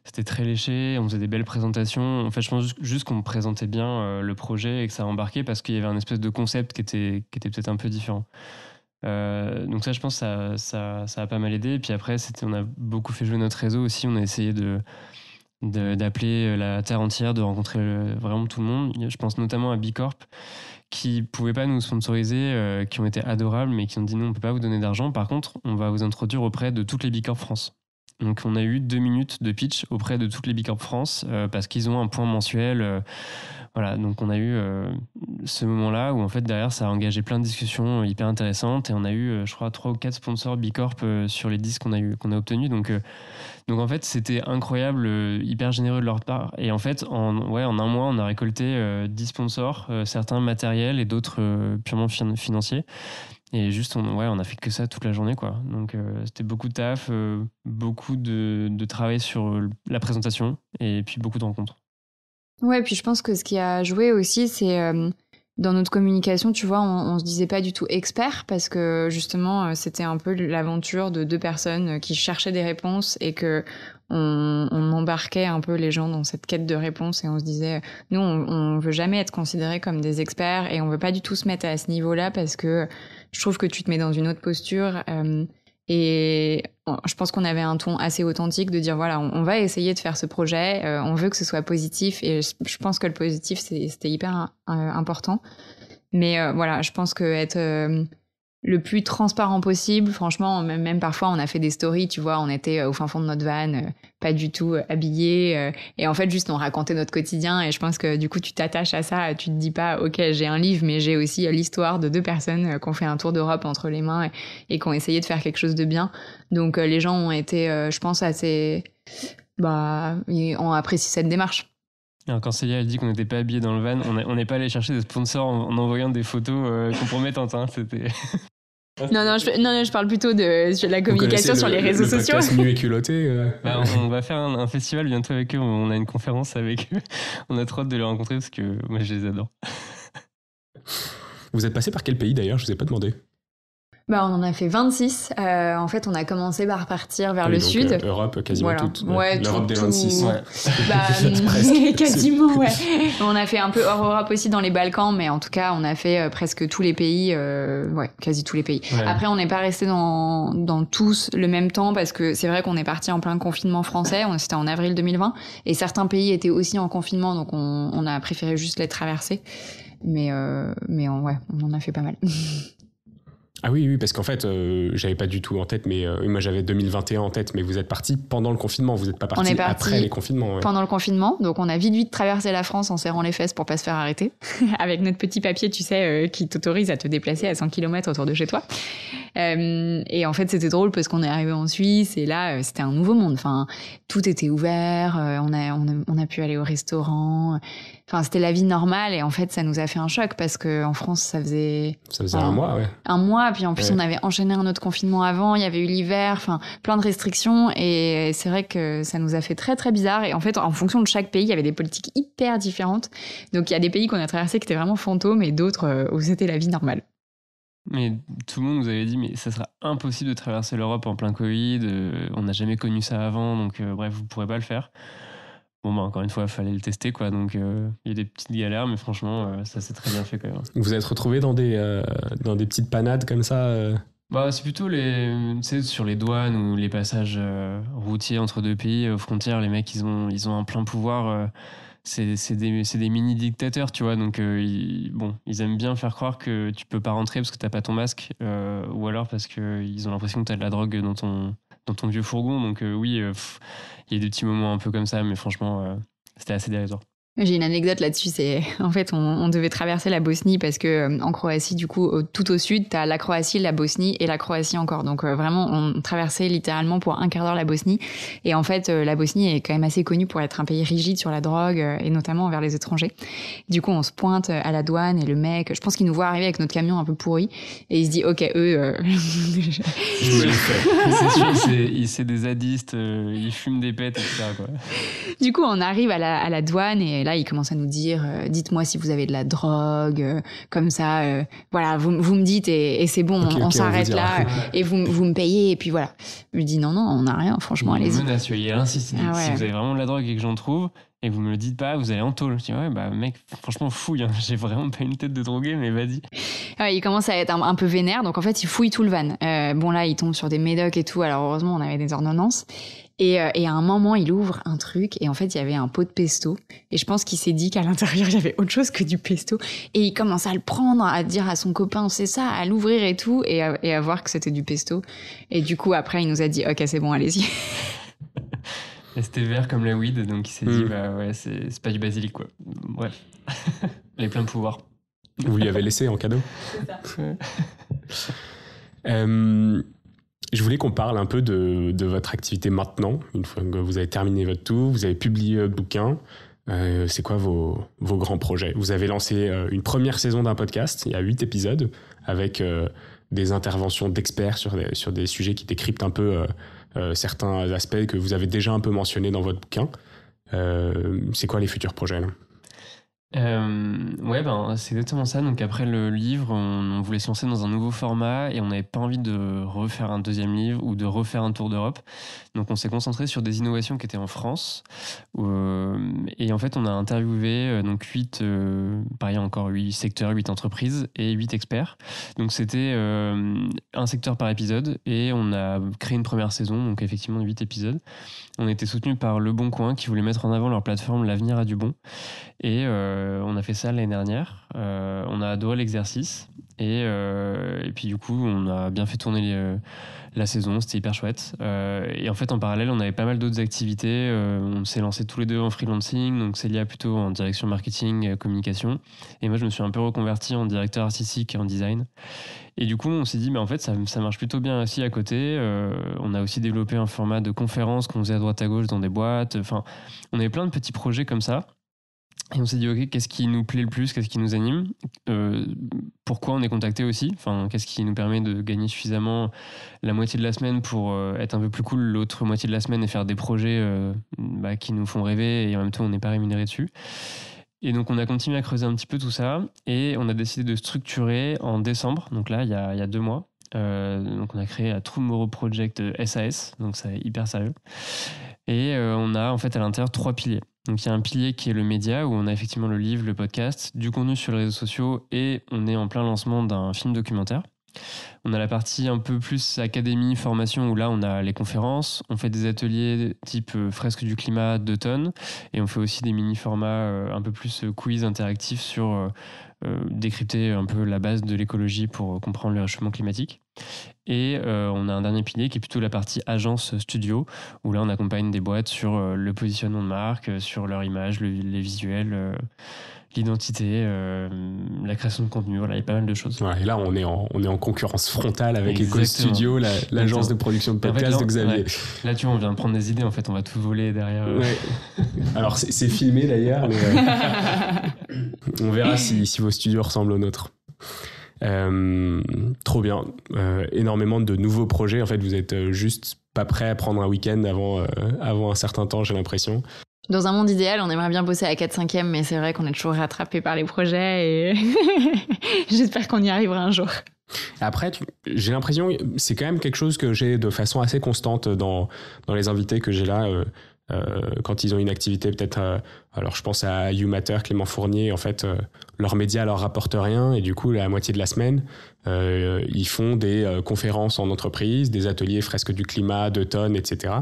c'était très léché, on faisait des belles présentations. En fait, je pense juste qu'on présentait bien le projet et que ça embarquait parce qu'il y avait un espèce de concept qui était, qui était peut-être un peu différent. Euh, donc ça, je pense, ça, ça, a pas mal aidé. Et puis après, on a beaucoup fait jouer notre réseau aussi. On a essayé de d'appeler la terre entière, de rencontrer vraiment tout le monde. Je pense notamment à Bicorp, qui pouvaient pas nous sponsoriser, euh, qui ont été adorables, mais qui ont dit non on peut pas vous donner d'argent. Par contre, on va vous introduire auprès de toutes les Bicorp France. Donc on a eu deux minutes de pitch auprès de toutes les bicorp France euh, parce qu'ils ont un point mensuel. Euh, voilà, donc on a eu euh, ce moment-là où en fait derrière ça a engagé plein de discussions hyper intéressantes et on a eu je crois trois ou quatre sponsors bicorp Corp sur les 10 qu'on a eu a obtenu. Donc donc en fait c'était incroyable, hyper généreux de leur part et en fait en ouais en un mois on a récolté 10 sponsors, certains matériels et d'autres purement financiers. Et juste, on, ouais, on a fait que ça toute la journée, quoi. Donc, euh, c'était beaucoup de taf, euh, beaucoup de, de, travail sur euh, la présentation et puis beaucoup de rencontres. Ouais, puis je pense que ce qui a joué aussi, c'est dans notre communication, tu vois, on, ne se disait pas du tout expert parce que justement, c'était un peu l'aventure de deux personnes qui cherchaient des réponses et que on, embarquait un peu les gens dans cette quête de réponses et on se disait, nous, on, on veut jamais être considérés comme des experts et on veut pas du tout se mettre à ce niveau-là parce que je trouve que tu te mets dans une autre posture. Euh, et je pense qu'on avait un ton assez authentique de dire voilà, on, va essayer de faire ce projet, euh, on veut que ce soit positif. Et je, pense que le positif, c'était hyper euh, important. Mais voilà, je pense que être le plus transparent possible. Franchement, même, parfois, on a fait des stories, tu vois, on était euh, au fin fond de notre van, euh, pas du tout euh, habillés. et en fait, juste, on racontait notre quotidien. Et je pense que du coup, tu t'attaches à ça. Tu te dis pas, OK, j'ai un livre, mais j'ai aussi l'histoire de deux personnes qui ont fait un tour d'Europe entre les mains et, qui ont essayé de faire quelque chose de bien. Donc, les gens ont été, je pense, assez. Bah, ils ont apprécié cette démarche. Alors quand Célia a dit qu'on n'était pas habillés dans le van, on n'est pas allé chercher des sponsors en, envoyant des photos compromettantes. Non, non je, parle plutôt de, la communication sur les réseaux sociaux. et [LAUGHS] culotté. Euh bah, on, va faire un, festival bientôt avec eux. On a une conférence avec eux. [LAUGHS] On a trop hâte de les rencontrer parce que moi, je les adore. Vous êtes passé par quel pays d'ailleurs Je vous ai pas demandé. Bah, on en a fait 26. Euh, en fait, on a commencé par partir vers le sud. Euh, Europe, quasiment toute. Euh, L'Europe des 26. Ouais. [LAUGHS] Bah, [LAUGHS] quasiment, ouais. On a fait un peu hors Europe aussi dans les Balkans, mais en tout cas, on a fait presque tous les pays, ouais, quasi tous les pays. Après, on n'est pas resté dans, dans tous le même temps parce que c'est vrai qu'on est parti en plein confinement français. C'était en avril 2020 et certains pays étaient aussi en confinement, donc on, on a préféré juste les traverser mais mais ouais, on en a fait pas mal. [LAUGHS] Ah oui, oui, parce qu'en fait, euh, j'avais pas du tout en tête, mais euh, moi j'avais 2021 en tête, mais vous êtes parti pendant le confinement, vous n'êtes pas parti après les confinements. Pendant le confinement, donc on a vite vite traversé la France en serrant les fesses pour pas se faire arrêter, [LAUGHS] avec notre petit papier, tu sais, euh, qui t'autorise à te déplacer à 100 km autour de chez toi. et en fait, c'était drôle parce qu'on est arrivé en Suisse et là, c'était un nouveau monde. Enfin, tout était ouvert, on a, on, a, pu aller au restaurant. Enfin, c'était la vie normale et en fait, ça nous a fait un choc parce qu'en France, ça faisait. Ça faisait un, mois, ouais. Un mois puis en plus, on avait enchaîné un autre confinement avant. Il y avait eu l'hiver, enfin, plein de restrictions. Et c'est vrai que ça nous a fait très très bizarre. Et en fait, en fonction de chaque pays, il y avait des politiques hyper différentes. Donc il y a des pays qu'on a traversés qui étaient vraiment fantômes et d'autres euh, où c'était la vie normale. Mais tout le monde nous avait dit, mais ça sera impossible de traverser l'Europe en plein Covid, euh, on n'a jamais connu ça avant, donc euh, bref, vous ne pourrez pas le faire bon bah encore une fois, il fallait le tester quoi. Donc euh, il y a des petites galères, mais franchement, euh, ça s'est très bien fait quand même. Vous êtes retrouvé dans des euh, dans des petites panades comme ça Bah c'est plutôt les sur les douanes ou les passages routiers entre deux pays aux frontières. Les mecs ils ont ils ont un plein pouvoir. c'est des, des, mini dictateurs, tu vois. Donc, bon, ils aiment bien faire croire que tu peux pas rentrer parce que t'as pas ton masque, ou alors parce qu'ils ont l'impression que t'as de la drogue dans ton, dans ton vieux fourgon. Donc euh, oui, euh, il y a des petits moments un peu comme ça, mais franchement, euh, c'était assez dérisoire. J'ai une anecdote là-dessus, c'est [LAUGHS] en fait on, devait traverser la Bosnie parce que euh, en Croatie du coup tout au sud t'as la Croatie, la Bosnie et la Croatie encore donc euh, vraiment on traversait littéralement pour un quart d'heure la Bosnie et en fait euh, la Bosnie est quand même assez connue pour être un pays rigide sur la drogue et notamment envers les étrangers. Du coup on se pointe à la douane et le mec je pense qu'il nous voit arriver avec notre camion un peu pourri et il se dit ok eux c'est c'est des zadistes ils fument des pètes etc Du coup on arrive à à la douane et et là, il commence à nous dire, euh, dites-moi si vous avez de la drogue, euh, comme ça, euh, voilà, vous, me dites et, c'est bon, on, s'arrête là, [LAUGHS] et vous, vous me payez, et puis voilà. Je lui dis, non, non, on n'a rien, franchement, allez-y. Ah si vous avez vraiment de la drogue et que j'en trouve, et vous me le dites pas, vous allez en taule. » Je dis, ouais, bah mec, franchement, fouille, hein, [LAUGHS] j'ai vraiment pas une tête de drogué, mais vas-y. il commence à être un, peu vénère, donc en fait, il fouille tout le van. bon, là, il tombe sur des médocs et tout, alors heureusement, on avait des ordonnances. Euh, et, à un moment, il ouvre un truc et en fait, il y avait un pot de pesto. Et je pense qu'il s'est dit qu'à l'intérieur, [LAUGHS] il y avait autre chose que du pesto. Et il commence à le prendre, à dire à son copain, c'est ça, à l'ouvrir et tout, et à, voir que c'était du pesto. Et du coup, après, il nous a dit, ok, c'est bon, allez-y. [LAUGHS] C'était vert comme la weed, donc il s'est dit, hmm. bah ouais, c'est pas du basilic, quoi. Bref, [LAUGHS] plein de pouvoir. Vous lui avez laissé en cadeau. Ça. euh, je voulais qu'on parle un peu de, votre activité maintenant, une fois que vous avez terminé votre tour, vous avez publié votre bouquin. Euh, c'est quoi vos, vos, grands projets Vous avez lancé euh, une première saison d'un podcast, il y a huit épisodes, avec euh, des interventions d'experts sur des, sur des sujets qui décryptent un peu certains aspects que vous avez déjà un peu mentionnés dans votre bouquin. c'est quoi les futurs projets euh, ouais, ben, c'est exactement ça. Donc après le livre, on, voulait se lancer dans un nouveau format et on n'avait pas envie de refaire un deuxième livre ou de refaire un tour d'Europe. Donc on s'est concentré sur des innovations qui étaient en France. Euh, et en fait, on a interviewé euh, donc huit, pareil euh, bah, encore huit secteurs, huit entreprises et huit experts. Donc c'était euh, un secteur par épisode et on a créé une première saison, donc effectivement huit épisodes. On était soutenu par Le Bon Coin qui voulait mettre en avant leur plateforme L'avenir a du bon et euh, on a fait ça l'année dernière. Euh, on a adoré l'exercice. Euh, et, puis, du coup, on a bien fait tourner la saison. C'était hyper chouette. et en fait, en parallèle, on avait pas mal d'autres activités. on s'est lancé tous les deux en freelancing. Donc, Célia plutôt en direction marketing, communication. Et moi, je me suis un peu reconverti en directeur artistique et en design. Et du coup, on s'est dit, mais bah, en fait, ça, marche plutôt bien aussi à côté. on a aussi développé un format de conférence qu'on faisait à droite à gauche dans des boîtes. Enfin, on avait plein de petits projets comme ça. Et on s'est dit, OK, qu'est-ce qui nous plaît le plus Qu'est-ce qui nous anime euh, Pourquoi on est contacté aussi enfin, Qu'est-ce qui nous permet de gagner suffisamment la moitié de la semaine pour euh, être un peu plus cool l'autre moitié de la semaine et faire des projets euh, bah, qui nous font rêver et en même temps on n'est pas rémunéré dessus et donc on a continué à creuser un petit peu tout ça et on a décidé de structurer en décembre, donc là il y a, il y a deux mois. donc on a créé la Moro Project SAS, donc c'est hyper sérieux. Et euh, on a en fait à l'intérieur trois piliers. Donc il y a un pilier qui est le média, où on a effectivement le livre, le podcast, du contenu sur les réseaux sociaux, et on est en plein lancement d'un film documentaire. On a la partie un peu plus académie, formation, où là on a les conférences, on fait des ateliers type euh, fresque du climat d'automne, et on fait aussi des mini-formats euh, un peu plus quiz interactifs sur euh, décrypter un peu la base de l'écologie pour euh, comprendre le réchauffement climatique. Et euh, on a un dernier pilier qui est plutôt la partie agence studio, où là on accompagne des boîtes sur le positionnement de marque, sur leur image, les visuels, l'identité, euh, la création de contenu, voilà, il y a pas mal de choses. et là, on est, en, on est en concurrence frontale avec Eco Studio, l'agence de production de podcast de Xavier. Là, tu vois, on vient de prendre des idées, en fait, on va tout voler derrière. Euh. Ouais. Alors, c'est filmé d'ailleurs, mais euh, [LAUGHS] on verra si, si, vos studios ressemblent aux nôtres. trop bien, énormément de nouveaux projets. En fait, vous êtes juste pas prêt à prendre un week-end avant, avant un certain temps, j'ai l'impression. Dans un monde idéal, on aimerait bien bosser à 4-5e, mais c'est vrai qu'on est toujours rattrapé par les projets et [LAUGHS] j'espère qu'on y arrivera un jour. Après, j'ai l'impression, c'est quand même quelque chose que j'ai de façon assez constante dans, dans les invités que j'ai là. Euh, euh, quand ils ont une activité, peut-être, euh, alors je pense à Matter, Clément Fournier, en fait, leur média leur rapporte rien et du coup, la moitié de la semaine, euh, ils font des euh, conférences en entreprise, des ateliers fresques du climat, tonnes, etc.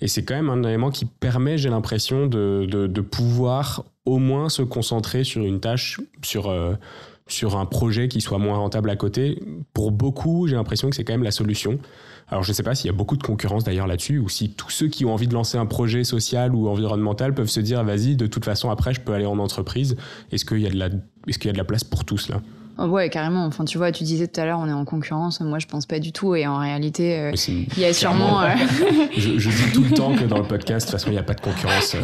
Et c'est quand même un élément qui permet, j'ai l'impression, de, pouvoir au moins se concentrer sur une tâche, sur, euh, sur un projet qui soit moins rentable à côté. Pour beaucoup, j'ai l'impression que c'est quand même la solution. Alors je ne sais pas s'il y a beaucoup de concurrence d'ailleurs là-dessus, ou si tous ceux qui ont envie de lancer un projet social ou environnemental peuvent se dire, vas-y, de toute façon, après, je peux aller en entreprise. Est-ce qu'il y a de la place pour tous là Oh, ouais, carrément. Enfin, tu vois, tu disais tout à l'heure, on est en concurrence. Moi, je pense pas du tout. Et en réalité, euh, il y a sûrement. Euh, je, dis tout le temps que dans le [LAUGHS] podcast, de toute façon, il n'y a pas de concurrence.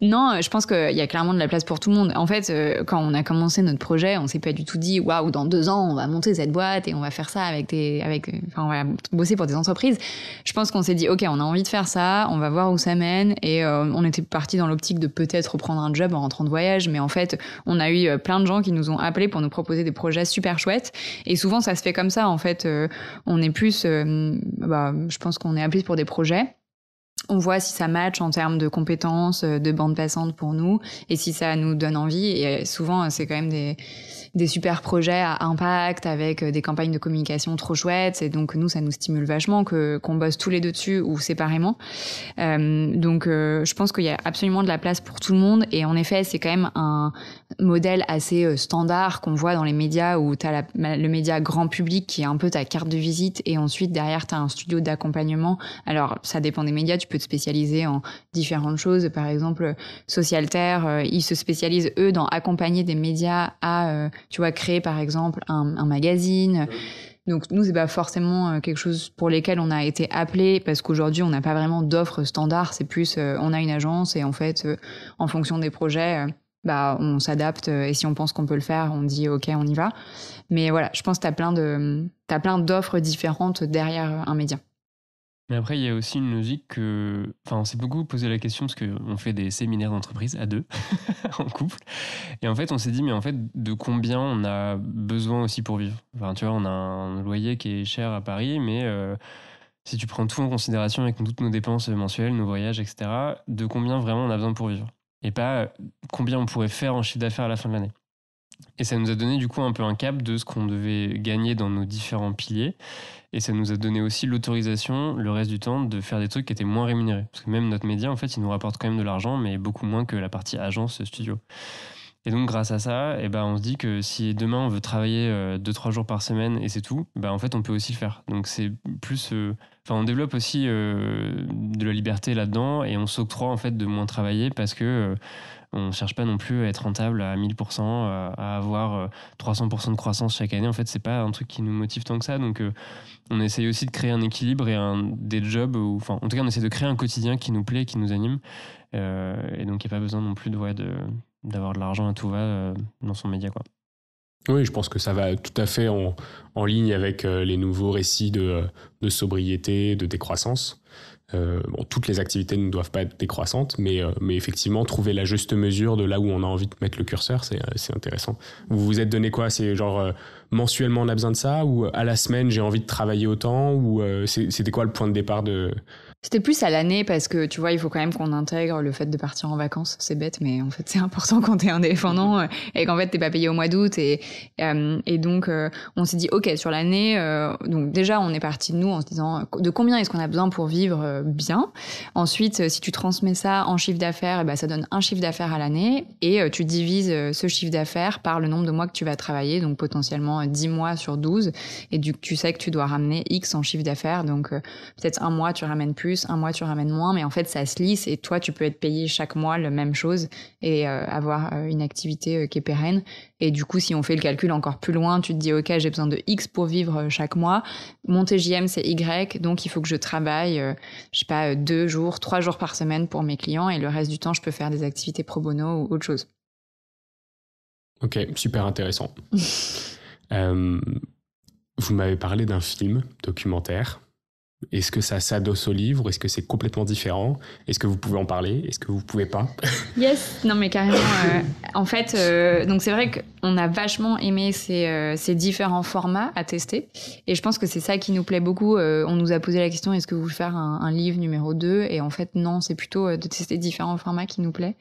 Non, euh, je pense qu'il y a clairement de la place pour tout le monde. En fait, quand on a commencé notre projet, on s'est pas du tout dit, waouh, dans deux ans, on va monter cette boîte et on va faire ça avec des, avec, enfin, on va bosser pour des entreprises. Je pense qu'on s'est dit, ok, on a envie de faire ça, on va voir où ça mène. Et on était parti dans l'optique de peut-être reprendre un job en rentrant de voyage. Mais en fait, on a eu plein de gens qui nous ont appelés pour nous proposer des projets super chouettes. Et souvent, ça se fait comme ça, en fait. Euh, on est plus, euh, bah, je pense qu'on est appelé pour des projets. On voit si ça matche en termes de compétences, euh, de bande passante pour nous, et si ça nous donne envie. Et souvent, c'est quand même des, des super projets à impact avec euh, des campagnes de communication trop chouettes et donc nous ça nous stimule vachement que qu'on bosse tous les deux dessus ou séparément euh, donc euh, je pense qu'il y a absolument de la place pour tout le monde et en effet c'est quand même un modèle assez euh, standard qu'on voit dans les médias où tu as le média grand public qui est un peu ta carte de visite et ensuite derrière tu as un studio d'accompagnement alors ça dépend des médias tu peux te spécialiser en différentes choses par exemple terre ils se spécialisent eux dans accompagner des médias à tu vois, créer par exemple un, magazine. Donc nous, c'est pas forcément euh, quelque chose pour lesquels on a été appelé parce qu'aujourd'hui, on n'a pas vraiment d'offres standard. C'est plus, euh, on a une agence et en fait, euh, en fonction des projets, bah, on s'adapte et si on pense qu'on peut le faire, on dit OK, on y va. Mais voilà, je pense que tu as plein d'offres différentes derrière un média. Mais après, il y a aussi une logique que. Enfin, on s'est beaucoup posé la question parce qu'on fait des séminaires d'entreprise à deux, [LAUGHS] en couple. Et en fait, on s'est dit, mais en fait, de combien on a besoin aussi pour vivre Enfin, tu vois, on a un loyer qui est cher à Paris, mais euh, si tu prends tout en considération avec toutes nos dépenses mensuelles, nos voyages, etc., de combien vraiment on a besoin pour vivre Et pas combien on pourrait faire en chiffre d'affaires à la fin de l'année. Et ça nous a donné du coup un peu un cap de ce qu'on devait gagner dans nos différents piliers. Et ça nous a donné aussi l'autorisation, le reste du temps, de faire des trucs qui étaient moins rémunérés. Parce que même notre média, en fait, il nous rapporte quand même de l'argent, mais beaucoup moins que la partie agence studio. Et donc, grâce à ça, et eh ben, on se dit que si demain on veut travailler 2-3 euh, jours par semaine et c'est tout, ben, en fait, on peut aussi le faire. Donc, c'est plus. Euh, enfin, on développe aussi euh, de la liberté là-dedans et on s'octroie en fait de moins travailler parce que. On ne cherche pas non plus à être rentable à 1000%, euh, à avoir 300% euh, de croissance chaque année. En fait, c'est pas un truc qui nous motive tant que ça. Donc, euh, on essaye aussi de créer un équilibre et des jobs, en tout cas, on essaie de créer un quotidien qui nous plaît, qui nous anime. et donc, il n'y a pas besoin non plus de, d'avoir de l'argent à tout va dans son média, quoi. Oui, je pense que ça va tout à fait en, ligne avec les nouveaux récits de sobriété, de décroissance. Euh, bon, toutes les activités ne doivent pas être décroissantes, mais, euh, mais effectivement, trouver la juste mesure de là où on a envie de mettre le curseur, c'est, euh, c'est intéressant. Vous vous êtes donné quoi C'est genre mensuellement on a besoin de ça Ou à la semaine j'ai envie de travailler autant Ou c'était quoi le point de départ de, c'était plus à l'année parce que tu vois, il faut quand même qu'on intègre le fait de partir en vacances. C'est bête, mais en fait, c'est [LAUGHS] important quand t'es indépendant mhm. euh, et qu'en fait, t'es pas payé au mois d'août. Et, euh, et donc, euh, on s'est dit, OK, sur l'année, donc déjà, on est parti de nous en se disant de combien est-ce qu'on a besoin pour vivre bien. Ensuite, si tu transmets ça en chiffre d'affaires, eh ben, ça donne un chiffre d'affaires à l'année et tu divises ce chiffre d'affaires par le nombre de mois que tu vas travailler, donc potentiellement 10 mois sur 12. Et du, tu sais que tu dois ramener X en chiffre d'affaires, donc peut-être un mois, tu ramènes plus un mois tu ramènes moins, mais en fait ça se lisse et toi tu peux être payé chaque mois la même chose et euh, avoir euh, une activité euh, qui est pérenne. Et du coup, si on fait le calcul encore plus loin, tu te dis ok, j'ai besoin de X pour vivre chaque mois. Mon TJM c'est Y, donc il faut que je travaille, je sais pas, deux jours, trois jours par semaine pour mes clients et le reste du temps je peux faire des activités pro bono ou autre chose. Ok, super intéressant. [LAUGHS] vous m'avez parlé d'un film documentaire est-ce que ça s'adosse au livre Est-ce que c'est complètement différent Est-ce que vous pouvez en parler Est-ce que vous pouvez pas Yes, non mais carrément. Euh, en fait, euh, donc c'est vrai que on a vachement aimé euh, ces, différents formats à tester. Et je pense que c'est ça qui nous plaît beaucoup. Euh, on nous a posé la question, est-ce que vous voulez faire un, livre numéro 2 Et en fait, non, c'est plutôt euh, de tester différents formats qui nous plaît.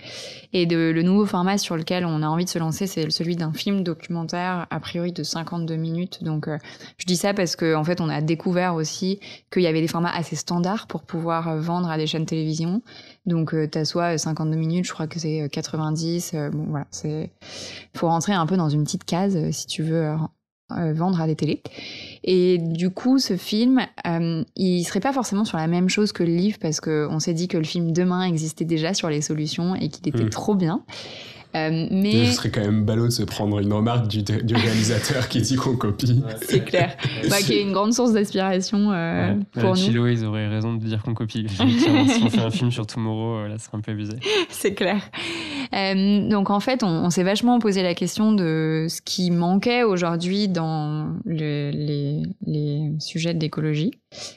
Et le nouveau format sur lequel on a envie de se lancer, c'est celui d'un film documentaire, a priori de 52 minutes. Donc, je dis ça parce qu'en fait, on a découvert aussi qu'il y avait des formats assez standards pour pouvoir vendre à des chaînes télévision. Donc, t'as soit 52 minutes, je crois que c'est 90. bon, voilà, c'est... Faut rentrer un un peu dans une petite case, euh, si tu veux euh, euh, vendre à des télés. Et du coup, ce film, il il serait pas forcément sur la même chose que le livre parce qu'on s'est dit que le film Demain existait déjà sur les solutions et qu'il était hmm. trop bien. mais... Ce serait quand même ballot de se prendre une remarque du, réalisateur qui dit qu'on copie. [LAUGHS] c'est clair. bah, qui est une grande source d'inspiration pour nous. Chilo, ils auraient raison de dire qu'on copie. [LAUGHS] si on fait un film sur Tomorrow, là, ce serait un peu abusé. C'est clair. Euh, donc en fait, on, s'est vachement posé la question de ce qui manquait aujourd'hui dans les, sujets d'écologie,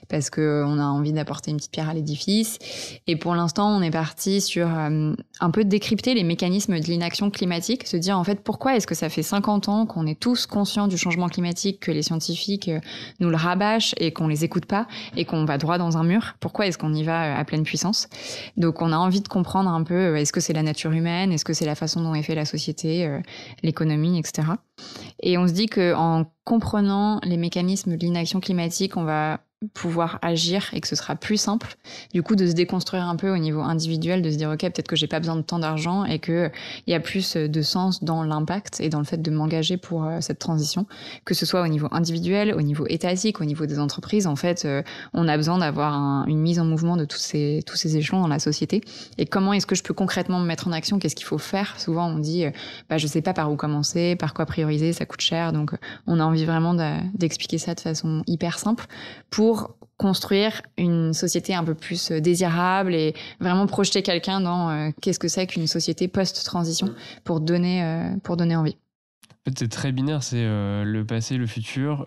parce qu'on a envie d'apporter une petite pierre à l'édifice. Et pour l'instant, on est parti sur euh, un peu décrypter les mécanismes de l'inaction climatique, se dire en fait pourquoi est-ce que ça fait 50 ans qu'on est tous conscients du changement climatique, que les scientifiques euh, nous le rabâchent et qu'on les écoute pas et qu'on va droit dans un mur. Pourquoi est-ce qu'on y va à pleine puissance Donc on a envie de comprendre un peu est-ce que c'est la nature humaine est-ce que c'est la façon dont est fait la société, euh, l'économie, etc. Et on se dit que en comprenant les mécanismes de l'inaction climatique, on va pouvoir agir et que ce sera plus simple du coup de se déconstruire un peu au niveau individuel de se dire ok peut-être que j'ai pas besoin de tant d'argent et que euh, il y a plus euh, de sens dans l'impact et dans le fait de m'engager pour euh, cette transition que ce soit au niveau individuel au niveau étatique au niveau des entreprises en fait on a besoin d'avoir une mise en mouvement de tous ces tous ces échelons dans la société et comment est-ce que je peux concrètement me mettre en action qu'est-ce qu'il faut faire souvent on dit bah je sais pas par où commencer par quoi prioriser ça coûte cher donc on a envie vraiment d'expliquer ça de façon hyper simple pour pour construire une société un peu plus euh, désirable et vraiment projeter quelqu'un dans euh, qu'est-ce que c'est qu'une société post-transition mm. pour donner, euh, pour donner envie. c'est très binaire, c'est le passé, le futur,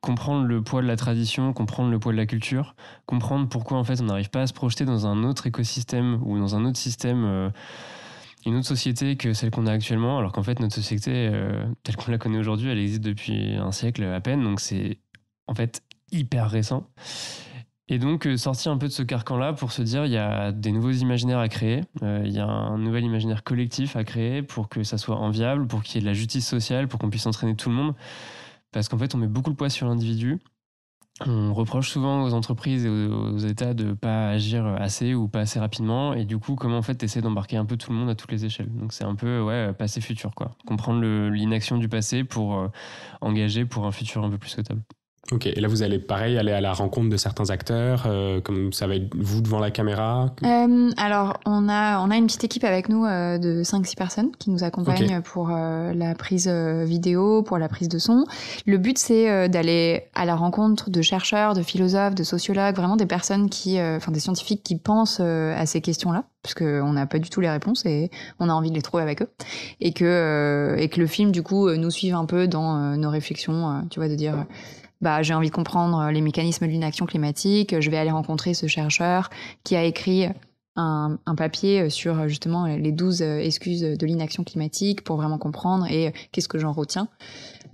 comprendre le poids de la tradition, comprendre le poids de la culture, comprendre pourquoi en fait on n'arrive pas à se projeter dans un autre écosystème ou dans un autre système une autre société que celle qu'on a actuellement, alors qu'en fait notre société telle qu'on la connaît aujourd'hui, elle existe depuis un siècle à peine, donc c'est en fait hyper récent. Et donc, euh, sortir un peu de ce carcan-là pour se dire, il y a des nouveaux imaginaires à créer, euh, il y a un nouvel imaginaire collectif à créer pour que ça soit enviable, pour qu'il y ait de la justice sociale, pour qu'on puisse entraîner tout le monde. Parce qu'en fait, on met beaucoup le poids sur l'individu. On reproche souvent aux entreprises et aux, États de pas agir assez ou pas assez rapidement. Et du coup, comment en fait, tu d'embarquer un peu tout le monde à toutes les échelles. Donc, c'est un peu, ouais, passé-futur, quoi. Comprendre l'inaction du passé pour euh, engager pour un futur un peu plus souhaitable. Ok, et là vous allez pareil aller à la rencontre de certains acteurs, euh, comme ça va être vous devant la caméra euh, Alors on a, on a une petite équipe avec nous euh, de 5-6 personnes qui nous accompagnent pour euh, la prise vidéo, pour la prise de son. Le but c'est d'aller à la rencontre de chercheurs, de philosophes, de sociologues, vraiment des personnes qui, enfin des scientifiques qui pensent à ces questions-là, parce qu'on n'a pas du tout les réponses et on a envie de les trouver avec eux. Et que, et que le film du coup nous suive un peu dans nos réflexions, tu vois, de dire bah, j'ai envie de comprendre euh, les mécanismes de l'inaction climatique, je vais aller rencontrer ce chercheur qui a écrit un, un, papier euh, sur euh, justement les 12 excuses de l'inaction climatique pour vraiment comprendre et qu'est-ce que j'en retiens.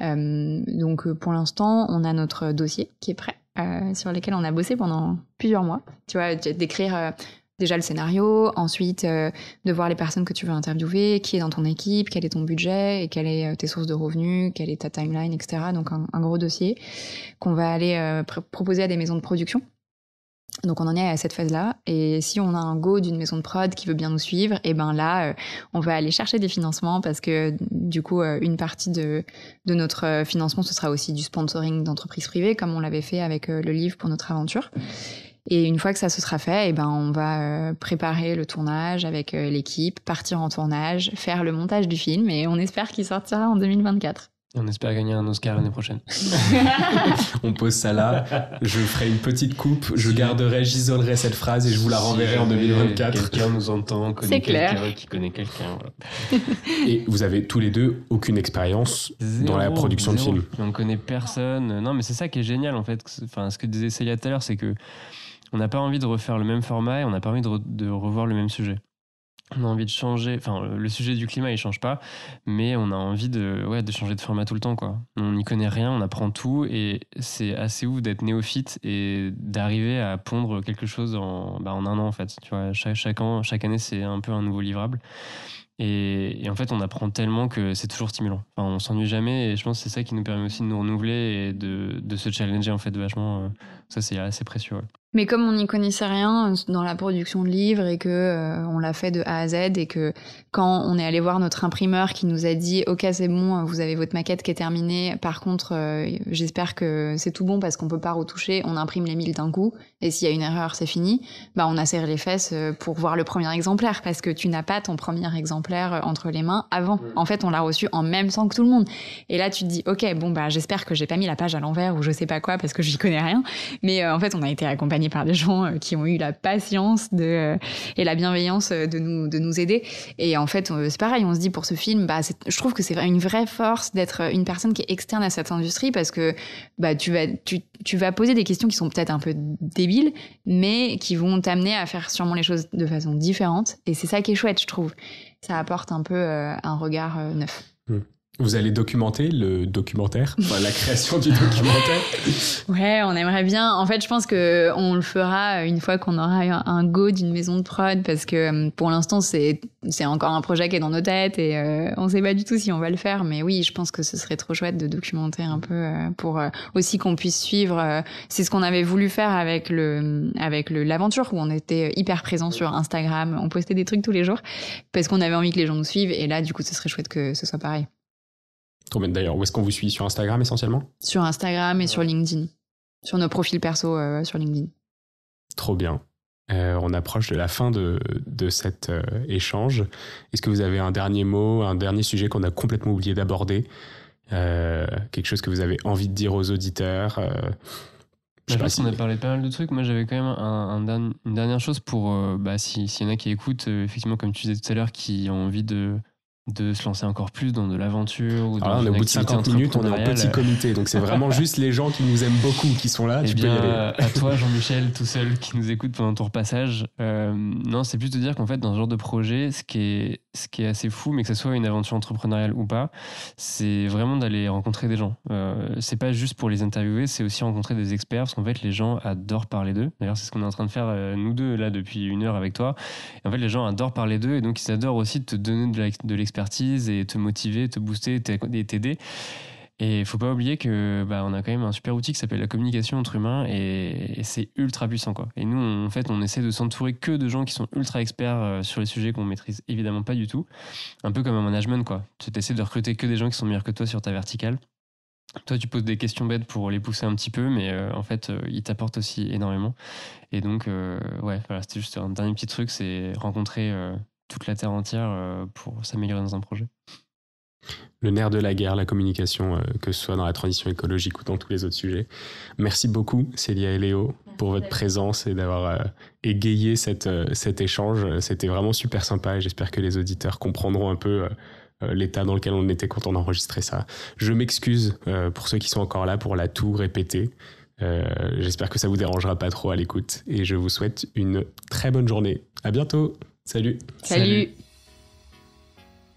donc pour l'instant, on a notre dossier qui est prêt, sur lequel on a bossé pendant plusieurs mois. Tu vois, d'écrire déjà le scénario, ensuite euh, de voir les personnes que tu veux interviewer, qui est dans ton équipe, quel est ton budget et quelles sont euh, tes sources de revenus, quelle est ta timeline, etc. Donc un, gros dossier qu'on va aller euh, proposer à des maisons de production. Donc on en est à cette phase-là, et si on a un go d'une maison de prod qui veut bien nous suivre, et eh ben là, on va aller chercher des financements parce que du coup, une partie de, de notre financement, ce sera aussi du sponsoring d'entreprises privées, comme on l'avait fait avec le livre pour notre aventure. Et une fois que ça se sera fait, et eh ben on va euh, préparer le tournage avec euh, l'équipe, partir en tournage, faire le montage du film et on espère qu'il sortira en 2024. On espère gagner un Oscar l'année prochaine. [LAUGHS] on pose ça là. Je ferai une petite coupe. Je garderai, j'isolerai cette phrase et je vous la renverrai en 2024. Quelqu'un nous entend, connaît quelqu'un qui connaît quelqu'un. [LAUGHS] et vous avez tous les deux aucune expérience dans la production de films. On connaît personne. Non, mais c'est ça qui est génial en fait. Enfin, ce que disait Célia tout à l'heure, c'est que on n'a pas envie de refaire le même format et on n'a pas envie de, revoir le même sujet. On a envie de changer, enfin le sujet du climat il change pas, mais on a envie de, ouais, de changer de format tout le temps quoi. On n'y connaît rien, on apprend tout et c'est assez ouf d'être néophyte et d'arriver à pondre quelque chose en, bah, en un an en fait. Tu vois, chaque, chaque, an, chaque année c'est un peu un nouveau livrable. Et, en fait, on apprend tellement que c'est toujours stimulant. Enfin, on s'ennuie jamais et je pense que c'est ça qui nous permet aussi de nous renouveler et de, de se challenger en fait vachement. Euh, ça, c'est assez précieux. Ouais. Mais comme on n'y connaissait rien euh, dans la production de livres et que euh, on l'a fait de A à Z et que quand on est allé voir notre imprimeur qui nous a dit OK, c'est bon, euh, vous avez votre maquette qui est terminée. Par contre, j'espère que c'est tout bon parce qu'on peut pas retoucher, on imprime les mille d'un coup et s'il y a une erreur, c'est fini. Bah on a serré les fesses pour voir le premier exemplaire parce que tu n'as pas ton premier exemplaire entre les mains avant. Mm. En fait, on l'a reçu en même temps que tout le monde. Et là, tu te dis OK, bon bah j'espère que j'ai pas mis la page à l'envers ou je sais pas quoi parce que j'y connais rien. Mais en fait, on a été accompagné par des gens euh, qui ont eu la patience de, euh, et la bienveillance euh, de nous, de nous aider. Et en fait, c'est pareil, on se dit pour ce film, bah, je trouve que c'est une vraie force d'être une personne qui est externe à cette industrie parce que bah, tu, vas, tu, tu vas poser des questions qui sont peut-être un peu débiles, mais qui vont t'amener à faire sûrement les choses de façon différente. Et c'est ça qui est chouette, je trouve. Ça apporte un peu un regard neuf. Hmm. Vous allez documenter le documentaire, la création du documentaire. [LAUGHS] ouais, on aimerait bien. En fait, je pense que on le fera une fois qu'on aura un go d'une maison de prod, parce que euh, pour l'instant, c'est c'est encore un projet qui est dans nos têtes et euh, on ne sait pas du tout si on va le faire. Mais oui, je pense que ce serait trop chouette de documenter un peu euh, pour aussi qu'on puisse suivre. c'est ce qu'on avait voulu faire avec le avec l'aventure où on était hyper présent sur Instagram, on postait des trucs tous les jours parce qu'on avait envie que les gens nous suivent. Et là, du coup, ce serait chouette que ce soit pareil bien. d'ailleurs Où est-ce qu'on vous suit Sur Instagram essentiellement Sur Instagram et sur LinkedIn. Sur nos profils perso euh, sur LinkedIn. Trop bien. Euh, on approche de la fin de, de cet euh, échange. Est-ce que vous avez un dernier mot, un dernier sujet qu'on a complètement oublié d'aborder Quelque chose que vous avez envie de dire aux auditeurs je, bah, pense qu'on a parlé pas mal de trucs. Moi, j'avais quand même une dernière chose pour, bah, s'il y en a qui écoutent, effectivement, comme tu disais tout à l'heure, qui ont envie de, de se lancer encore plus dans de l'aventure ou dans au bout de 50 minutes, on est en petit comité, donc c'est vraiment [LAUGHS] juste les gens qui nous aiment beaucoup qui sont là. Eh tu peux à toi, [LAUGHS] Jean-Michel, tout seul, qui nous écoute pendant ton repassage. Euh, non, c'est plus de dire qu'en fait, dans ce genre de projet, ce qui est ce qui est assez fou, mais que ce soit une aventure entrepreneuriale ou pas, c'est vraiment d'aller rencontrer des gens. Euh, c'est pas juste pour les interviewer, c'est aussi rencontrer des experts, parce qu'en fait, les gens adorent parler d'eux. D'ailleurs, c'est ce qu'on est en train de faire, euh, nous deux, là, depuis une heure avec toi. en fait, les gens adorent parler d'eux, et donc ils adorent aussi te donner de l'expertise et te motiver, te booster et t'aider. Et il faut pas oublier que bah, on a quand même un super outil qui s'appelle la communication entre humains et, c'est ultra puissant quoi. Et nous en fait on essaie de s'entourer que de gens qui sont ultra experts euh, sur les sujets qu'on maîtrise évidemment pas du tout. Un peu comme un management quoi. Tu essaies de recruter que des gens qui sont meilleurs que toi sur ta verticale. Toi, tu poses des questions bêtes pour les pousser un petit peu, mais euh, en fait, euh, ils t'apportent aussi énormément. Et donc, ouais, voilà, c'était juste un dernier petit truc, c'est rencontrer toute la terre entière pour s'améliorer dans un projet le nerf de la guerre, la communication, euh, que ce soit dans la transition écologique ou dans tous les autres sujets. Merci beaucoup, Célia et Léo, pour votre présence et d'avoir euh, égayé euh, cet échange. C'était vraiment super sympa et j'espère que les auditeurs comprendront un peu l'état dans lequel on était quand on enregistrait ça. Je m'excuse pour ceux qui sont encore là pour la tout répéter. j'espère que ça vous dérangera pas trop à l'écoute et je vous souhaite une très bonne journée. À bientôt. Salut. Salut.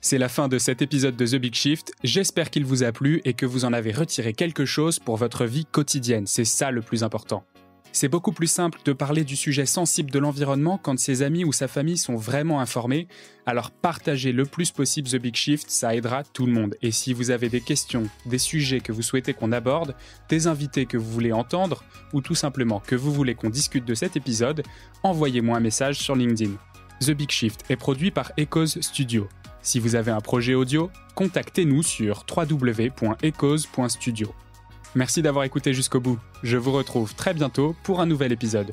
C'est la fin de cet épisode de The Big Shift. J'espère qu'il vous a plu et que vous en avez retiré quelque chose pour votre vie quotidienne. C'est ça le plus important. C'est beaucoup plus simple de parler du sujet sensible de l'environnement quand ses amis ou sa famille sont vraiment informés, alors partagez le plus possible The Big Shift, ça aidera tout le monde. Et si vous avez des questions, des sujets que vous souhaitez qu'on aborde, des invités que vous voulez entendre, ou tout simplement que vous voulez qu'on discute de cet épisode, envoyez-moi un message sur LinkedIn. The Big Shift est produit par Echoes Studio. Si vous avez un projet audio, contactez-nous sur www.ecos.studio. Merci d'avoir écouté jusqu'au bout. Je vous retrouve très bientôt pour un nouvel épisode.